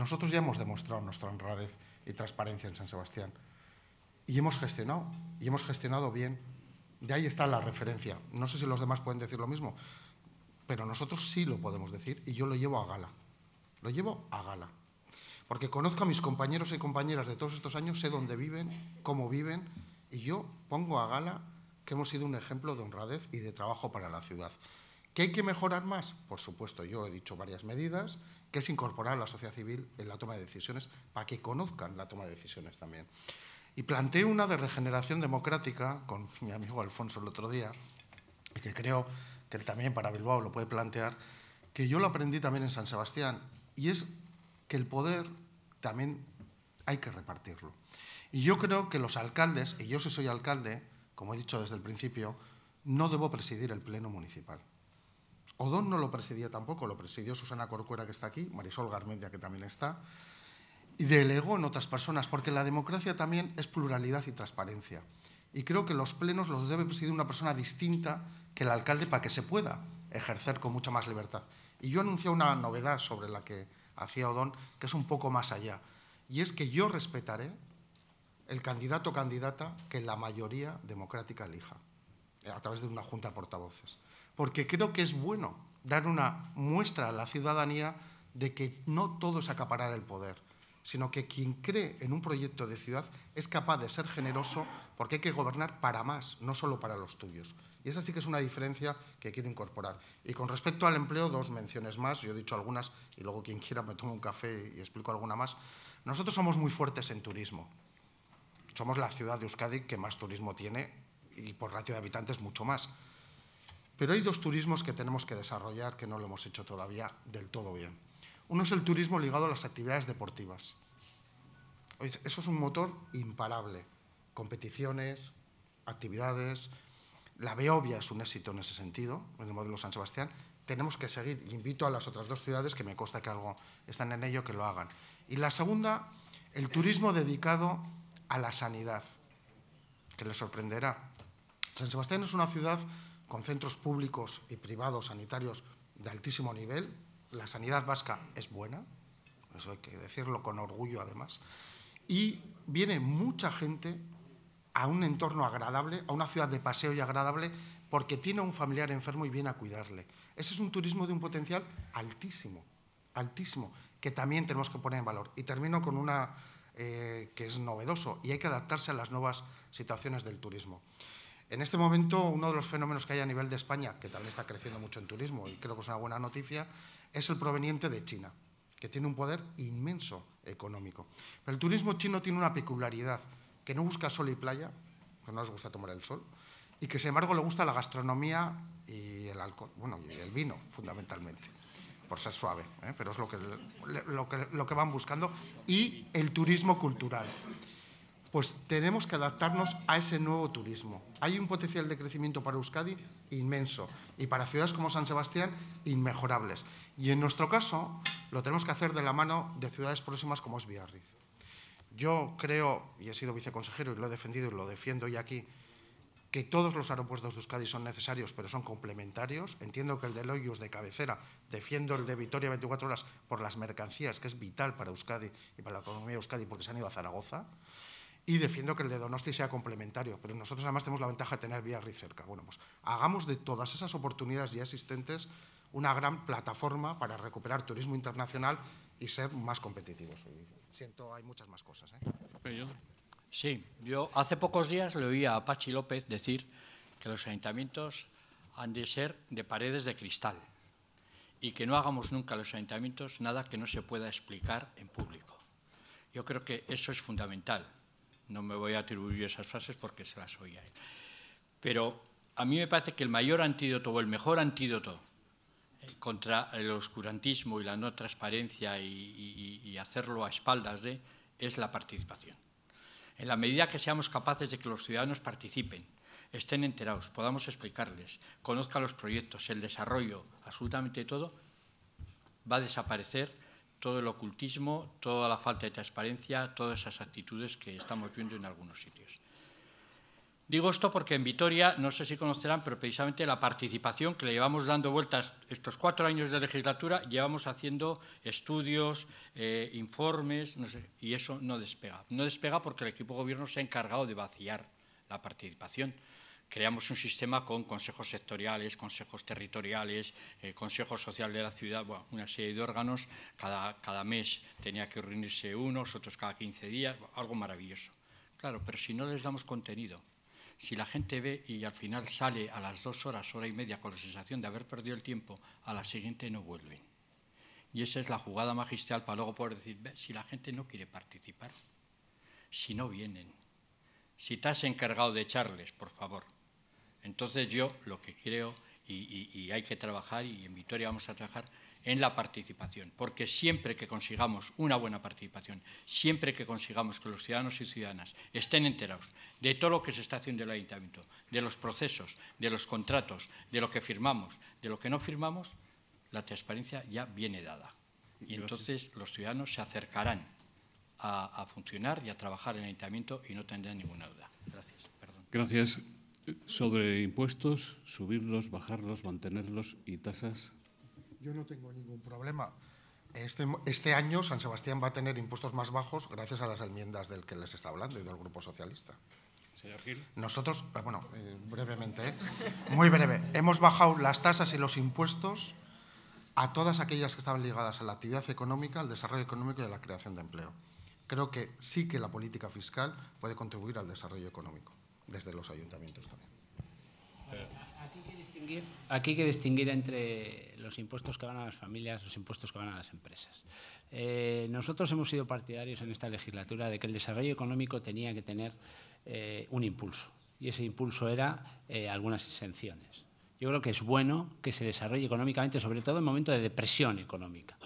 Nosotros ya hemos demostrado nuestra honradez y transparencia en San Sebastián. Y hemos gestionado, y hemos gestionado bien. De ahí está la referencia. No sé si los demás pueden decir lo mismo, pero nosotros sí lo podemos decir y yo lo llevo a gala. Lo llevo a gala. Porque conozco a mis compañeros y compañeras de todos estos años, sé dónde viven, cómo viven, y yo pongo a gala que hemos sido un ejemplo de honradez y de trabajo para la ciudad. ¿Qué hay que mejorar más? Por supuesto, yo he dicho varias medidas que es incorporar a la sociedad civil en la toma de decisiones para que conozcan la toma de decisiones también. Y planteé una de regeneración democrática con mi amigo Alfonso el otro día, que creo que él también para Bilbao lo puede plantear, que yo lo aprendí también en San Sebastián, y es que el poder también hay que repartirlo. Y yo creo que los alcaldes, y yo si soy alcalde, como he dicho desde el principio, no debo presidir el pleno municipal. Odón no lo presidía tampoco, lo presidió Susana Corcuera, que está aquí, Marisol Garmendia, que también está, y delegó en otras personas, porque la democracia también es pluralidad y transparencia. Y creo que los plenos los debe presidir una persona distinta que el alcalde para que se pueda ejercer con mucha más libertad. Y yo anuncié una novedad sobre la que hacía Odón, que es un poco más allá. Y es que yo respetaré el candidato o candidata que la mayoría democrática elija, a través de una junta de portavoces porque creo que es bueno dar una muestra a la ciudadanía de que no todo es acaparar el poder, sino que quien cree en un proyecto de ciudad es capaz de ser generoso porque hay que gobernar para más, no solo para los tuyos. Y esa sí que es una diferencia que quiero incorporar. Y con respecto al empleo, dos menciones más. Yo he dicho algunas y luego quien quiera me tomo un café y explico alguna más. Nosotros somos muy fuertes en turismo. Somos la ciudad de Euskadi que más turismo tiene y por ratio de habitantes mucho más. Pero hay dos turismos que tenemos que desarrollar que no lo hemos hecho todavía del todo bien. Uno es el turismo ligado a las actividades deportivas. Eso es un motor imparable. Competiciones, actividades. La Beovia es un éxito en ese sentido, en el modelo San Sebastián. Tenemos que seguir. Invito a las otras dos ciudades que me consta que algo están en ello, que lo hagan. Y la segunda, el turismo dedicado a la sanidad, que les sorprenderá. San Sebastián es una ciudad con centros públicos y privados sanitarios de altísimo nivel. La sanidad vasca es buena, eso hay que decirlo con orgullo además. Y viene mucha gente a un entorno agradable, a una ciudad de paseo y agradable, porque tiene un familiar enfermo y viene a cuidarle. Ese es un turismo de un potencial altísimo, altísimo, que también tenemos que poner en valor. Y termino con una eh, que es novedoso y hay que adaptarse a las nuevas situaciones del turismo. En este momento, uno de los fenómenos que hay a nivel de España, que también está creciendo mucho en turismo y creo que es una buena noticia, es el proveniente de China, que tiene un poder inmenso económico. Pero el turismo chino tiene una peculiaridad, que no busca sol y playa, que no les gusta tomar el sol, y que sin embargo le gusta la gastronomía y el alcohol, y el vino fundamentalmente, por ser suave, ¿eh? pero es lo que van buscando, y el turismo cultural pues tenemos que adaptarnos a ese nuevo turismo. Hay un potencial de crecimiento para Euskadi inmenso y para ciudades como San Sebastián inmejorables. Y en nuestro caso lo tenemos que hacer de la mano de ciudades próximas como es Yo creo, y he sido viceconsejero y lo he defendido y lo defiendo hoy aquí, que todos los aeropuertos de Euskadi son necesarios, pero son complementarios. Entiendo que el de Loyos de cabecera, defiendo el de Vitoria 24 horas por las mercancías, que es vital para Euskadi y para la economía de Euskadi porque se han ido a Zaragoza y defiendo que el de Donosti sea complementario, pero nosotros además tenemos la ventaja de tener vía cerca. Bueno, pues hagamos de todas esas oportunidades ya existentes una gran plataforma para recuperar turismo internacional y ser más competitivos. siento, hay muchas más cosas. ¿eh? Sí, yo hace pocos días le oí a Pachi López decir que los ayuntamientos han de ser de paredes de cristal y que no hagamos nunca los ayuntamientos nada que no se pueda explicar en público. Yo creo que eso es fundamental no me voy a atribuir esas frases porque se las oía él. Pero a mí me parece que el mayor antídoto o el mejor antídoto eh, contra el oscurantismo y la no transparencia y, y hacerlo a espaldas de es la participación. En la medida que seamos capaces de que los ciudadanos participen, estén enterados, podamos explicarles, conozcan los proyectos, el desarrollo, absolutamente todo, va a desaparecer todo el ocultismo, toda la falta de transparencia, todas esas actitudes que estamos viendo en algunos sitios. Digo esto porque en Vitoria, no sé si conocerán, pero precisamente la participación que le llevamos dando vueltas estos cuatro años de legislatura, llevamos haciendo estudios, eh, informes, y eso no despega. No despega porque el equipo de gobierno se ha encargado de vaciar la participación creamos un sistema con consejos sectoriales, consejos territoriales, eh, consejo social de la ciudad, una serie de órganos, cada, mes tenía que reunirse unos, otros cada 15 días, algo maravilloso. Claro, pero si no les damos contenido, si la gente ve y al final sale a las dos horas, hora y media con la sensación de haber perdido el tiempo, a la siguiente no vuelven. Y esa es la jugada magistral para luego poder decir, si la gente no quiere participar, si no vienen, si te has encargado de echarles, por favor, entonces yo lo que creo y, hay que trabajar y en Vitoria vamos a trabajar en la participación, porque siempre que consigamos una buena participación, siempre que consigamos que los ciudadanos y ciudadanas estén enterados de todo lo que se está haciendo en el ayuntamiento, de los procesos, de los contratos, de lo que firmamos, de lo que no firmamos, la transparencia ya viene dada. Y entonces los ciudadanos se acercarán a, funcionar y a trabajar en el ayuntamiento y no tendrán ninguna duda. Gracias sobre impuestos, subirlos, bajarlos, mantenerlos y tasas. Yo no tengo ningún problema. Este, este, año San Sebastián va a tener impuestos más bajos gracias a las enmiendas del que les está hablando y del Grupo Socialista. Señor Gil. Nosotros, eh, bueno, eh, brevemente, ¿eh? muy breve, hemos bajado las tasas y los impuestos a todas aquellas que estaban ligadas a la actividad económica, al desarrollo económico y a la creación de empleo. Creo que sí que la política fiscal puede contribuir al desarrollo económico desde los ayuntamientos también. Aquí hay, que distinguir, entre los impuestos que van a las familias, los impuestos que van a las empresas. Eh, nosotros hemos sido partidarios en esta legislatura de que el desarrollo económico tenía que tener eh, un impulso, y ese impulso era eh, algunas exenciones. Yo creo que es bueno que se desarrolle económicamente, sobre todo en momentos de depresión económica.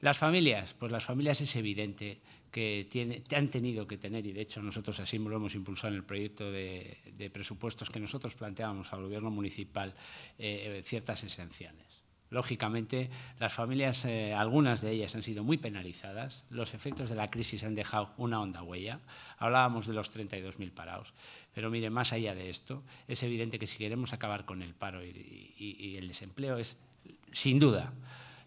las familias, pues las familias es evidente que han tenido que tener, y de hecho nosotros así lo hemos impulsado en el proyecto de, presupuestos que nosotros planteábamos al gobierno municipal, eh, ciertas esenciales. Lógicamente, las familias, eh, algunas de ellas han sido muy penalizadas, los efectos de la crisis han dejado una honda huella, hablábamos de los 32.000 parados, pero mire, más allá de esto, es evidente que si queremos acabar con el paro y el desempleo es, sin duda,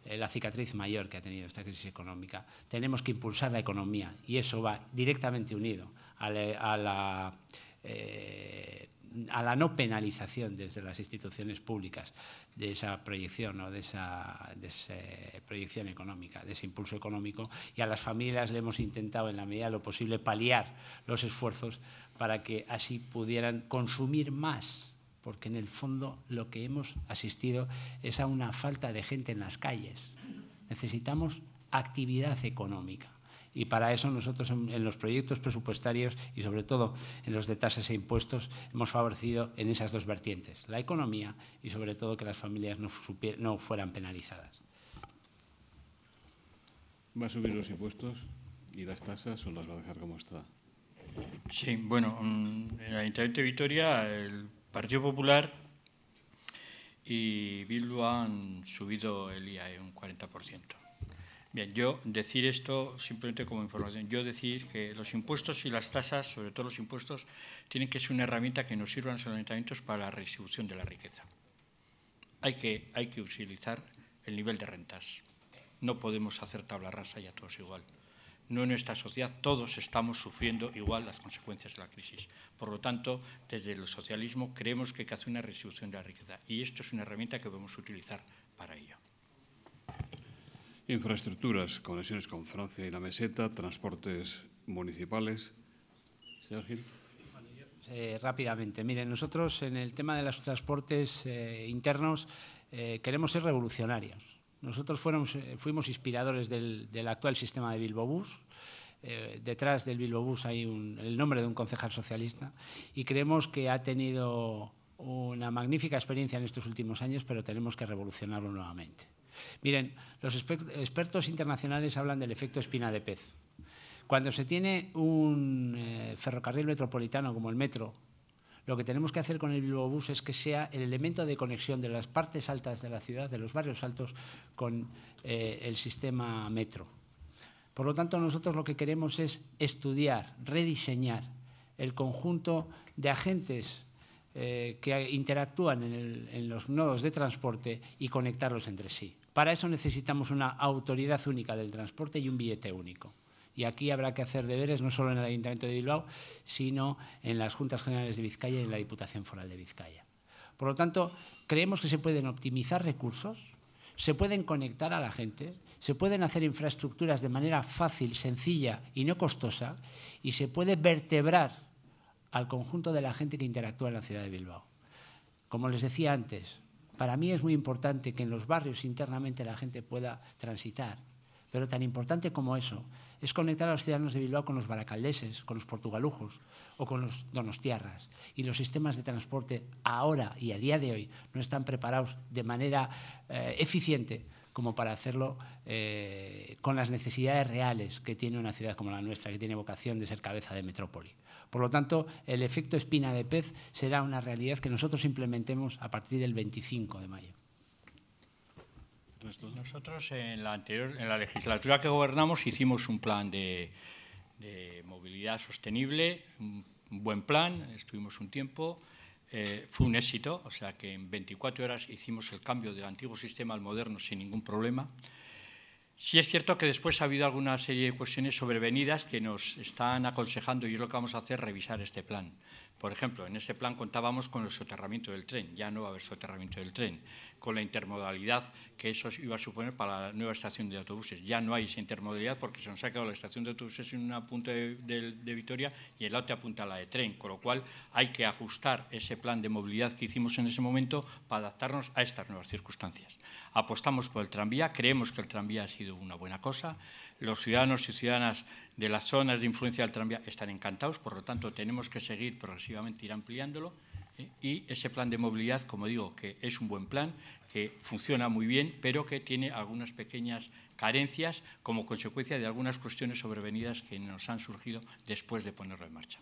eh, la cicatriz mayor que ha tenido esta crisis económica. Tenemos que impulsar la economía y eso va directamente unido a la, eh, no penalización desde las instituciones públicas de esa proyección de, esa, de esa proyección económica, de ese impulso económico. Y a las familias le hemos intentado, en la medida de lo posible, paliar los esfuerzos para que así pudieran consumir más porque en el fondo lo que hemos asistido es a una falta de gente en las calles. Necesitamos actividad económica. Y para eso nosotros en, los proyectos presupuestarios y sobre todo en los de tasas e impuestos hemos favorecido en esas dos vertientes, la economía y sobre todo que las familias no, no fueran penalizadas. ¿Va a subir los impuestos y las tasas o las va a dejar como está? Sí, bueno, mm, en el Ayuntamiento de Vitoria el Partido Popular y Bildu han subido el IAE un 40%. Bien, yo decir esto simplemente como información, yo decir que los impuestos y las tasas, sobre todo los impuestos, tienen que ser una herramienta que nos sirva a los ayuntamientos para la redistribución de la riqueza. Hay que, hay que utilizar el nivel de rentas. No podemos hacer tabla rasa y a todos igual no en nuestra sociedad todos estamos sufriendo igual las consecuencias de la crisis. Por lo tanto, desde el socialismo creemos que hay que hacer una restitución de la riqueza y esto es una herramienta que debemos utilizar para ello. Infraestructuras, conexiones con Francia y la meseta, transportes municipales. Eh, rápidamente. Miren, nosotros en el tema de los transportes eh, internos eh, queremos ser revolucionarios. Nosotros eh, fuimos inspiradores del, actual sistema de Bilbo Bus, eh, detrás del Bilbo Bus hay el nombre de un concejal socialista y creemos que ha tenido una magnífica experiencia en estos últimos años, pero tenemos que revolucionarlo nuevamente. Miren, los expertos internacionales hablan del efecto espina de pez. Cuando se tiene un eh, ferrocarril metropolitano como el metro, lo que tenemos que hacer con el biobús es que sea el elemento de conexión de las partes altas de la ciudad, de los barrios altos, con eh, el sistema metro. Por lo tanto, nosotros lo que queremos es estudiar, rediseñar el conjunto de agentes eh, que interactúan en los nodos de transporte y conectarlos entre sí. Para eso necesitamos una autoridad única del transporte y un billete único. Y aquí habrá que hacer deberes no solo en el Ayuntamiento de Bilbao, sino en las Juntas Generales de Vizcaya y en la Diputación Foral de Vizcaya. Por lo tanto, creemos que se pueden optimizar recursos, se pueden conectar a la gente, se pueden hacer infraestructuras de manera fácil, sencilla y no costosa, y se puede vertebrar al conjunto de la gente que interactúa en la ciudad de Bilbao. Como les decía antes, para mí es muy importante que en los barrios internamente la gente pueda transitar, pero tan importante como eso es conectar a los ciudadanos de Bilbao con los baracaldeses, con los portugalujos o con los donostiarras. Y los sistemas de transporte ahora y a día de hoy no están preparados de manera eh, eficiente como para hacerlo eh, con las necesidades reales que tiene una ciudad como la nuestra, que tiene vocación de ser cabeza de metrópoli. Por lo tanto, el efecto espina de pez será una realidad que nosotros implementemos a partir del 25 de mayo. Pues nosotros en la, anterior, en la legislatura que gobernamos hicimos un plan de, movilidad sostenible, un buen plan, estuvimos un tiempo, eh, fue un éxito, o sea que en 24 horas hicimos el cambio del antiguo sistema al moderno sin ningún problema. Sí es cierto que después ha habido alguna serie de cuestiones sobrevenidas que nos están aconsejando y es lo que vamos a hacer, revisar este plan. Por ejemplo, en ese plan contábamos con el soterramiento del tren, ya no va a haber soterramiento del tren, con la intermodalidad que eso iba a suponer para la nueva estación de autobuses. Ya no hay esa intermodalidad porque se ha sacado la estación de autobuses en una punta de, Vitoria y el otro apunta a la de tren, con lo cual hay que ajustar ese plan de movilidad que hicimos en ese momento para adaptarnos a estas nuevas circunstancias. Apostamos por el tranvía, creemos que el tranvía ha sido una buena cosa, los ciudadanos y ciudadanas de las zonas de influencia del tranvía están encantados, por lo tanto tenemos que seguir progresivamente ir ampliándolo ¿eh? y ese plan de movilidad, como digo, que es un buen plan, que funciona muy bien, pero que tiene algunas pequeñas carencias como consecuencia de algunas cuestiones sobrevenidas que nos han surgido después de ponerlo en marcha.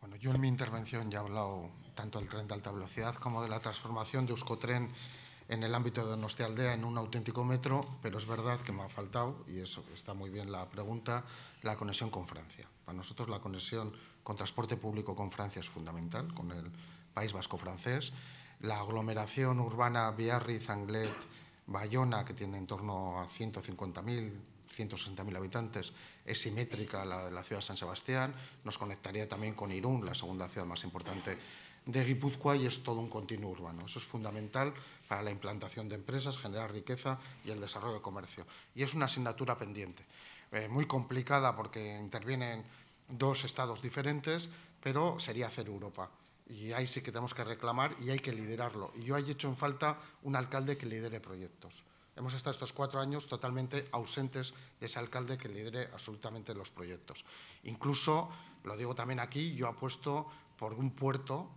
Bueno, yo en mi intervención ya he hablado tanto del tren de alta velocidad como de la transformación de Euskotren en el ámbito de Donostialdea en un auténtico metro, pero es verdad que me ha faltado, y eso está muy bien la pregunta, la conexión con Francia. Para nosotros la conexión con transporte público con Francia es fundamental, con el País Vasco francés. La aglomeración urbana Biarritz, Anglet, Bayona, que tiene en torno a 150.000, 160.000 habitantes, es simétrica a la de la ciudad de San Sebastián, nos conectaría también con Irún, la segunda ciudad más importante de Guipúzcoa, y es todo un continuo urbano. Eso es fundamental para la implantación de empresas, generar riqueza y el desarrollo de comercio. Y es una asignatura pendiente, eh, muy complicada porque intervienen dos estados diferentes, pero sería hacer Europa. Y ahí sí que tenemos que reclamar y hay que liderarlo. Y yo he hecho en falta un alcalde que lidere proyectos. Hemos estado estos cuatro años totalmente ausentes de ese alcalde que lidere absolutamente los proyectos. Incluso, lo digo también aquí, yo apuesto por un puerto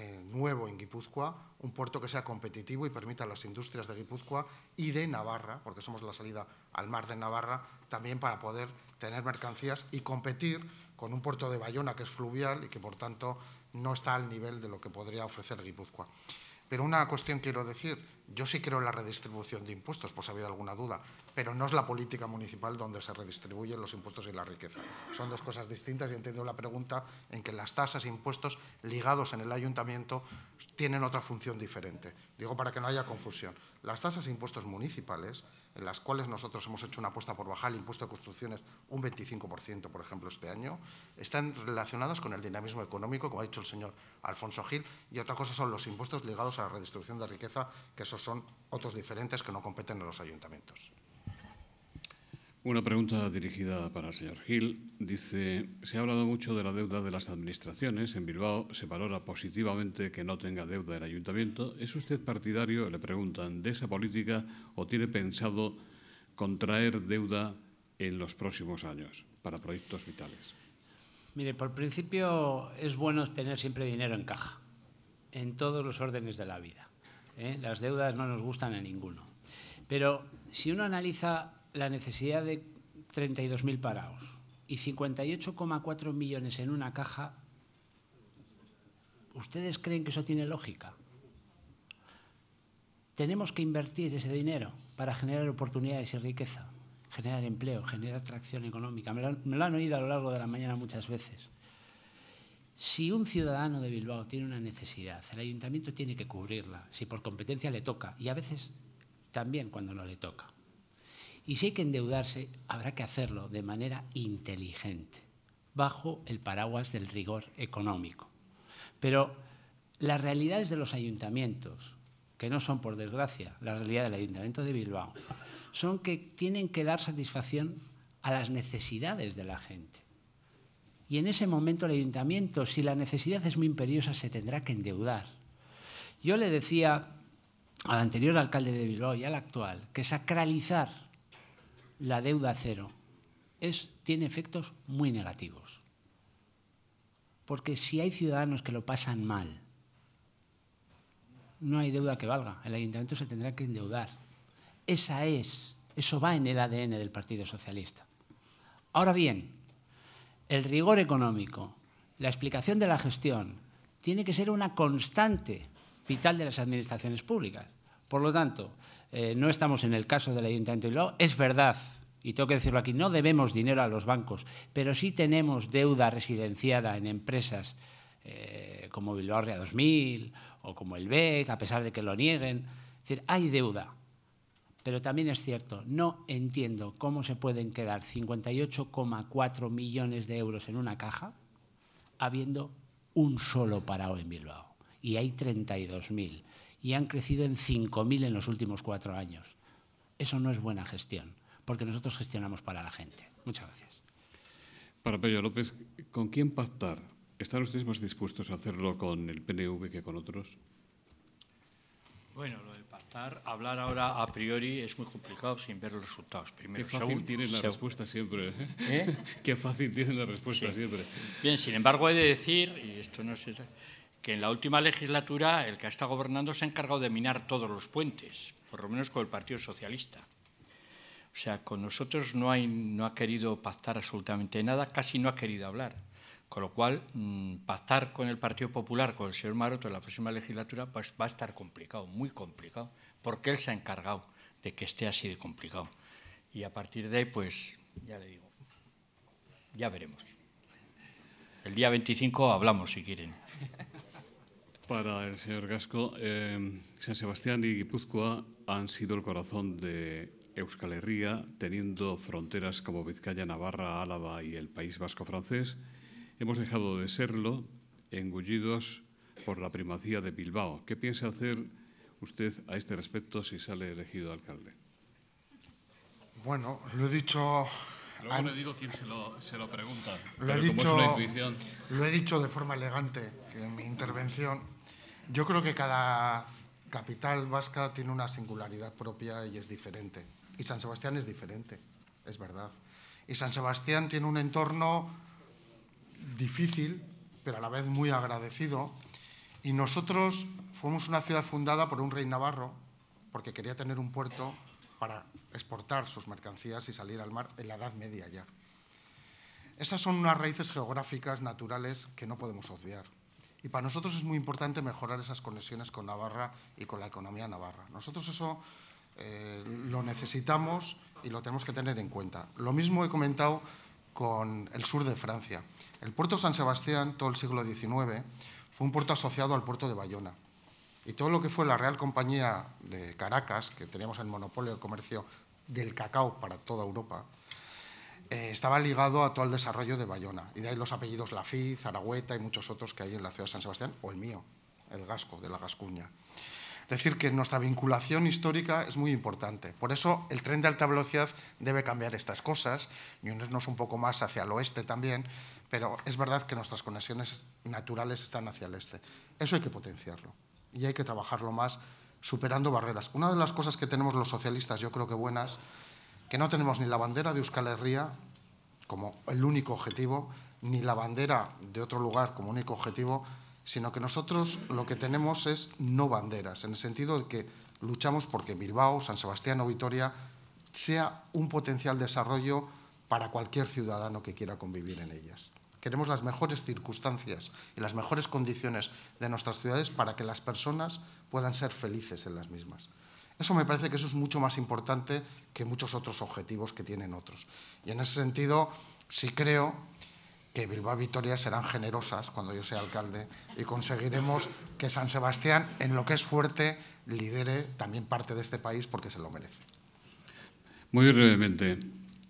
eh, nuevo en Guipúzcoa, un puerto que sea competitivo y permita a las industrias de Guipúzcoa y de Navarra, porque somos la salida al mar de Navarra, también para poder tener mercancías y competir con un puerto de Bayona que es fluvial y que por tanto no está al nivel de lo que podría ofrecer Guipúzcoa. Pero una cuestión quiero decir, yo sí creo en la redistribución de impuestos, por si ha habido alguna duda, pero no es la política municipal donde se redistribuyen los impuestos y la riqueza. Son dos cosas distintas y entiendo la pregunta en que las tasas e impuestos ligados en el ayuntamiento tienen otra función diferente. Digo para que no haya confusión. Las tasas e impuestos municipales en las cuales nosotros hemos hecho una apuesta por bajar el impuesto de construcciones un 25%, por ejemplo, este año, están relacionadas con el dinamismo económico, como ha dicho el señor Alfonso Gil, y otra cosa son los impuestos ligados a la redistribución de riqueza, que esos son otros diferentes que no competen en los ayuntamientos. Una pregunta dirigida para el señor Gil. Dice, se ha hablado mucho de la deuda de las administraciones. En Bilbao se valora positivamente que no tenga deuda el ayuntamiento. ¿Es usted partidario, le preguntan, de esa política o tiene pensado contraer deuda en los próximos años para proyectos vitales? Mire, por principio es bueno tener siempre dinero en caja, en todos los órdenes de la vida. ¿eh? Las deudas no nos gustan a ninguno. Pero si uno analiza la necesidad de 32.000 parados y 58,4 millones en una caja, ¿ustedes creen que eso tiene lógica? Tenemos que invertir ese dinero para generar oportunidades y riqueza, generar empleo, generar atracción económica. me lo han oído a lo largo de la mañana muchas veces. Si un ciudadano de Bilbao tiene una necesidad, el ayuntamiento tiene que cubrirla, si por competencia le toca, y a veces también cuando no le toca. Y si hay que endeudarse, habrá que hacerlo de manera inteligente, bajo el paraguas del rigor económico. Pero las realidades de los ayuntamientos, que no son por desgracia la realidad del Ayuntamiento de Bilbao, son que tienen que dar satisfacción a las necesidades de la gente. Y en ese momento el ayuntamiento, si la necesidad es muy imperiosa, se tendrá que endeudar. Yo le decía al anterior alcalde de Bilbao y al actual que sacralizar la deuda cero tiene efectos muy negativos. Porque si hay ciudadanos que lo pasan mal, no hay deuda que valga. El ayuntamiento se tendrá que endeudar. Esa es, eso va en el ADN del Partido Socialista. Ahora bien, el rigor económico, la explicación de la gestión, tiene que ser una constante vital de las administraciones públicas. Por lo tanto, eh, no estamos en el caso del Ayuntamiento de Bilbao. Es verdad, y tengo que decirlo aquí, no debemos dinero a los bancos, pero sí tenemos deuda residenciada en empresas eh, como Bilbao Ria 2000 o como el BEC, a pesar de que lo nieguen. Es decir, hay deuda. Pero también es cierto, no entiendo cómo se pueden quedar 58,4 millones de euros en una caja habiendo un solo parado en Bilbao. Y hay 32.000 y han crecido en 5.000 en los últimos cuatro años. Eso no es buena gestión, porque nosotros gestionamos para la gente. Muchas gracias. Para Peña López, ¿con quién pactar? ¿Están ustedes más dispuestos a hacerlo con el PNV que con otros? Bueno, lo del pactar, hablar ahora a priori es muy complicado sin ver los resultados. Primero, Qué fácil tienen la respuesta siempre. ¿eh? ¿Eh? Qué fácil tienen la respuesta siempre. Bien, sin embargo, he de decir, y esto no es que en la última legislatura el que ha estado gobernando se ha encargado de minar todos los puentes, por lo menos con el Partido Socialista. O sea, con nosotros no, no ha querido pactar absolutamente nada, casi no ha querido hablar. Con lo cual, mm, pactar con el Partido Popular, con el señor Maroto en la próxima legislatura, pues va a estar complicado, muy complicado, porque él se ha encargado de que esté así de complicado. Y a partir de ahí, pues, ya le digo, ya veremos. El día 25 hablamos, si quieren para el señor Gasco, eh, San Sebastián y Guipúzcoa han sido el corazón de Euskal Herria, teniendo fronteras como Vizcaya, Navarra, Álava y el País Vasco francés. Hemos dejado de serlo, engullidos por la primacía de Bilbao. ¿Qué piensa hacer usted a este respecto si sale elegido alcalde? Bueno, lo he dicho Luego le digo quién se lo, pregunta. Lo he, dicho, lo he dicho de forma elegante que en mi intervención yo creo que cada capital vasca tiene una singularidad propia y es diferente. Y San Sebastián es diferente, es verdad. Y San Sebastián tiene un entorno difícil, pero a la vez muy agradecido. Y nosotros fuimos una ciudad fundada por un rey navarro, porque quería tener un puerto para exportar sus mercancías y salir al mar en la Edad Media ya. Esas son unas raíces geográficas naturales que no podemos obviar. Y para nosotros es muy importante mejorar esas conexiones con Navarra y con la economía navarra. Nosotros eso eh, lo necesitamos y lo tenemos que tener en cuenta. Lo mismo he comentado con el sur de Francia. El puerto San Sebastián, todo el siglo XIX, fue un puerto asociado al puerto de Bayona. Y todo lo que fue la Real Compañía de Caracas, que teníamos el monopolio de comercio del cacao para toda Europa, eh, estaba ligado a todo el desarrollo de Bayona. Y de ahí los apellidos Lafiz, Zaragüeta y muchos otros que hay en la ciudad de San Sebastián, o el mío, el gasco de la Gascuña. Es decir, que nuestra vinculación histórica es muy importante. Por eso el tren de alta velocidad debe cambiar estas cosas y unirnos un poco más hacia el oeste también, pero es verdad que nuestras conexiones naturales están hacia el este. Eso hay que potenciarlo y hay que trabajarlo más superando barreras. Una de las cosas que tenemos los socialistas, yo creo que buenas, que no tenemos ni la bandera de Euskal Herria como el único objetivo, ni la bandera de otro lugar como único objetivo, sino que nosotros lo que tenemos es no banderas, en el sentido de que luchamos porque Bilbao, San Sebastián o Vitoria sea un potencial desarrollo para cualquier ciudadano que quiera convivir en ellas. Queremos las mejores circunstancias y las mejores condiciones de nuestras ciudades para que las personas puedan ser felices en las mismas. Eso me parece que eso es mucho más importante que muchos otros objetivos que tienen otros. Y en ese sentido, sí creo que Bilbao y Vitoria serán generosas cuando yo sea alcalde y conseguiremos que San Sebastián, en lo que es fuerte, lidere también parte de este país porque se lo merece. Muy brevemente,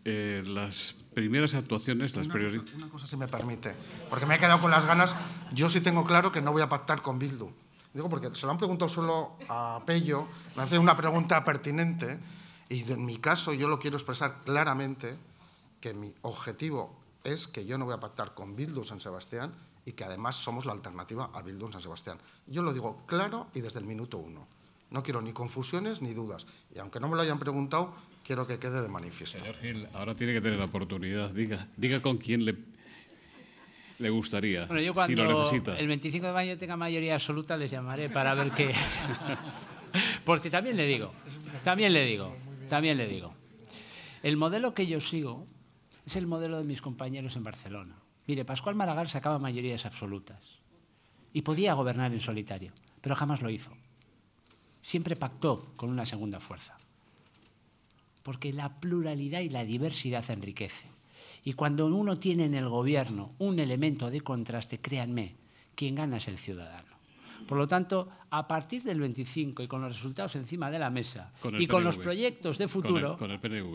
eh, las primeras actuaciones, las prioridades... Una cosa, si me permite, porque me he quedado con las ganas. Yo sí tengo claro que no voy a pactar con Bildu. Digo porque se lo han preguntado solo a Pello, me hace una pregunta pertinente y en mi caso yo lo quiero expresar claramente que mi objetivo es que yo no voy a pactar con Bildu San Sebastián y que además somos la alternativa a Bildu San Sebastián. Yo lo digo claro y desde el minuto uno. No quiero ni confusiones ni dudas. Y aunque no me lo hayan preguntado, quiero que quede de manifiesto. Señor Gil, ahora tiene que tener la oportunidad. Diga, diga con quién le le gustaría. Bueno, yo cuando el 25 de mayo tenga mayoría absoluta les llamaré para ver qué. Porque también le digo, también le digo, también le digo. El modelo que yo sigo es el modelo de mis compañeros en Barcelona. Mire, Pascual Maragall sacaba mayorías absolutas y podía gobernar en solitario, pero jamás lo hizo. Siempre pactó con una segunda fuerza. Porque la pluralidad y la diversidad enriquecen. Y cuando uno tiene en el gobierno un elemento de contraste, créanme, quien gana es el ciudadano. Por lo tanto, a partir del 25 y con los resultados encima de la mesa y con los proyectos de futuro,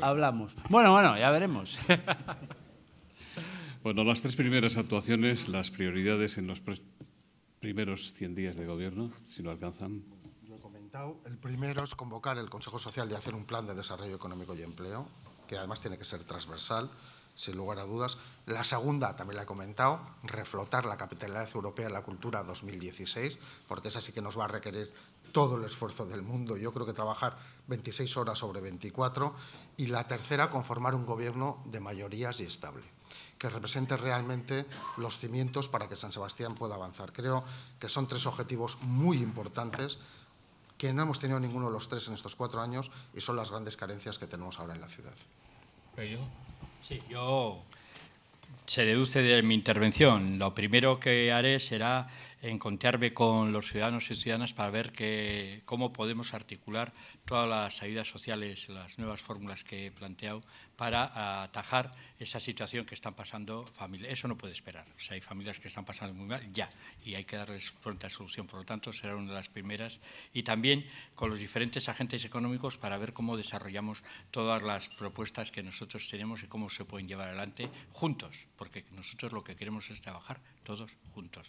hablamos. Bueno, bueno, ya veremos. bueno, las tres primeras actuaciones, las prioridades en los primeros 100 días de gobierno, si lo alcanzan. Lo he comentado, el primero es convocar el Consejo Social y hacer un plan de desarrollo económico y empleo, que además tiene que ser transversal sin lugar a dudas. La segunda, también la he comentado, reflotar la capitalidad europea de la cultura 2016, porque esa sí que nos va a requerir todo el esfuerzo del mundo. Yo creo que trabajar 26 horas sobre 24. Y la tercera, conformar un gobierno de mayorías y estable, que represente realmente los cimientos para que San Sebastián pueda avanzar. Creo que son tres objetivos muy importantes que no hemos tenido ninguno de los tres en estos cuatro años y son las grandes carencias que tenemos ahora en la ciudad. Sí, yo se deduce de mi intervención. Lo primero que haré será encontrarme con los ciudadanos y ciudadanas para ver cómo podemos articular todas las ayudas sociales, las nuevas fórmulas que he planteado para atajar esa situación que están pasando familias. Eso no puede esperar. O hay familias que están pasando muy mal ya y hay que darles pronta solución. Por lo tanto, será una de las primeras. Y también con los diferentes agentes económicos para ver cómo desarrollamos todas las propuestas que nosotros tenemos y cómo se pueden llevar adelante juntos, porque nosotros lo que queremos es trabajar todos juntos.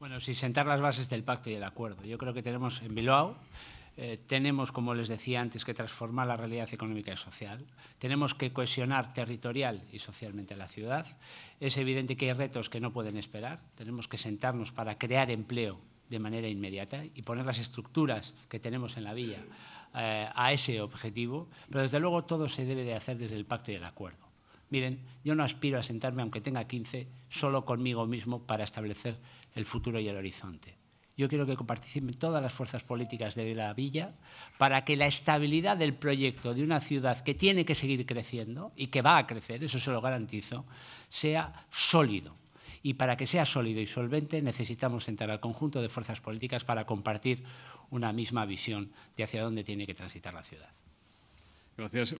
Bueno, sin sentar las bases del pacto y el acuerdo. Yo creo que tenemos en Bilbao eh, tenemos, como les decía antes, que transformar la realidad económica y social. Tenemos que cohesionar territorial y socialmente la ciudad. Es evidente que hay retos que no pueden esperar. Tenemos que sentarnos para crear empleo de manera inmediata y poner las estructuras que tenemos en la villa eh, a ese objetivo. Pero desde luego todo se debe de hacer desde el pacto y el acuerdo. Miren, yo no aspiro a sentarme, aunque tenga 15, solo conmigo mismo para establecer el futuro y el horizonte yo quiero que participen todas las fuerzas políticas de la villa para que la estabilidad del proyecto de una ciudad que tiene que seguir creciendo y que va a crecer, eso se lo garantizo, sea sólido. Y para que sea sólido y solvente necesitamos sentar al conjunto de fuerzas políticas para compartir una misma visión de hacia dónde tiene que transitar la ciudad. Gracias.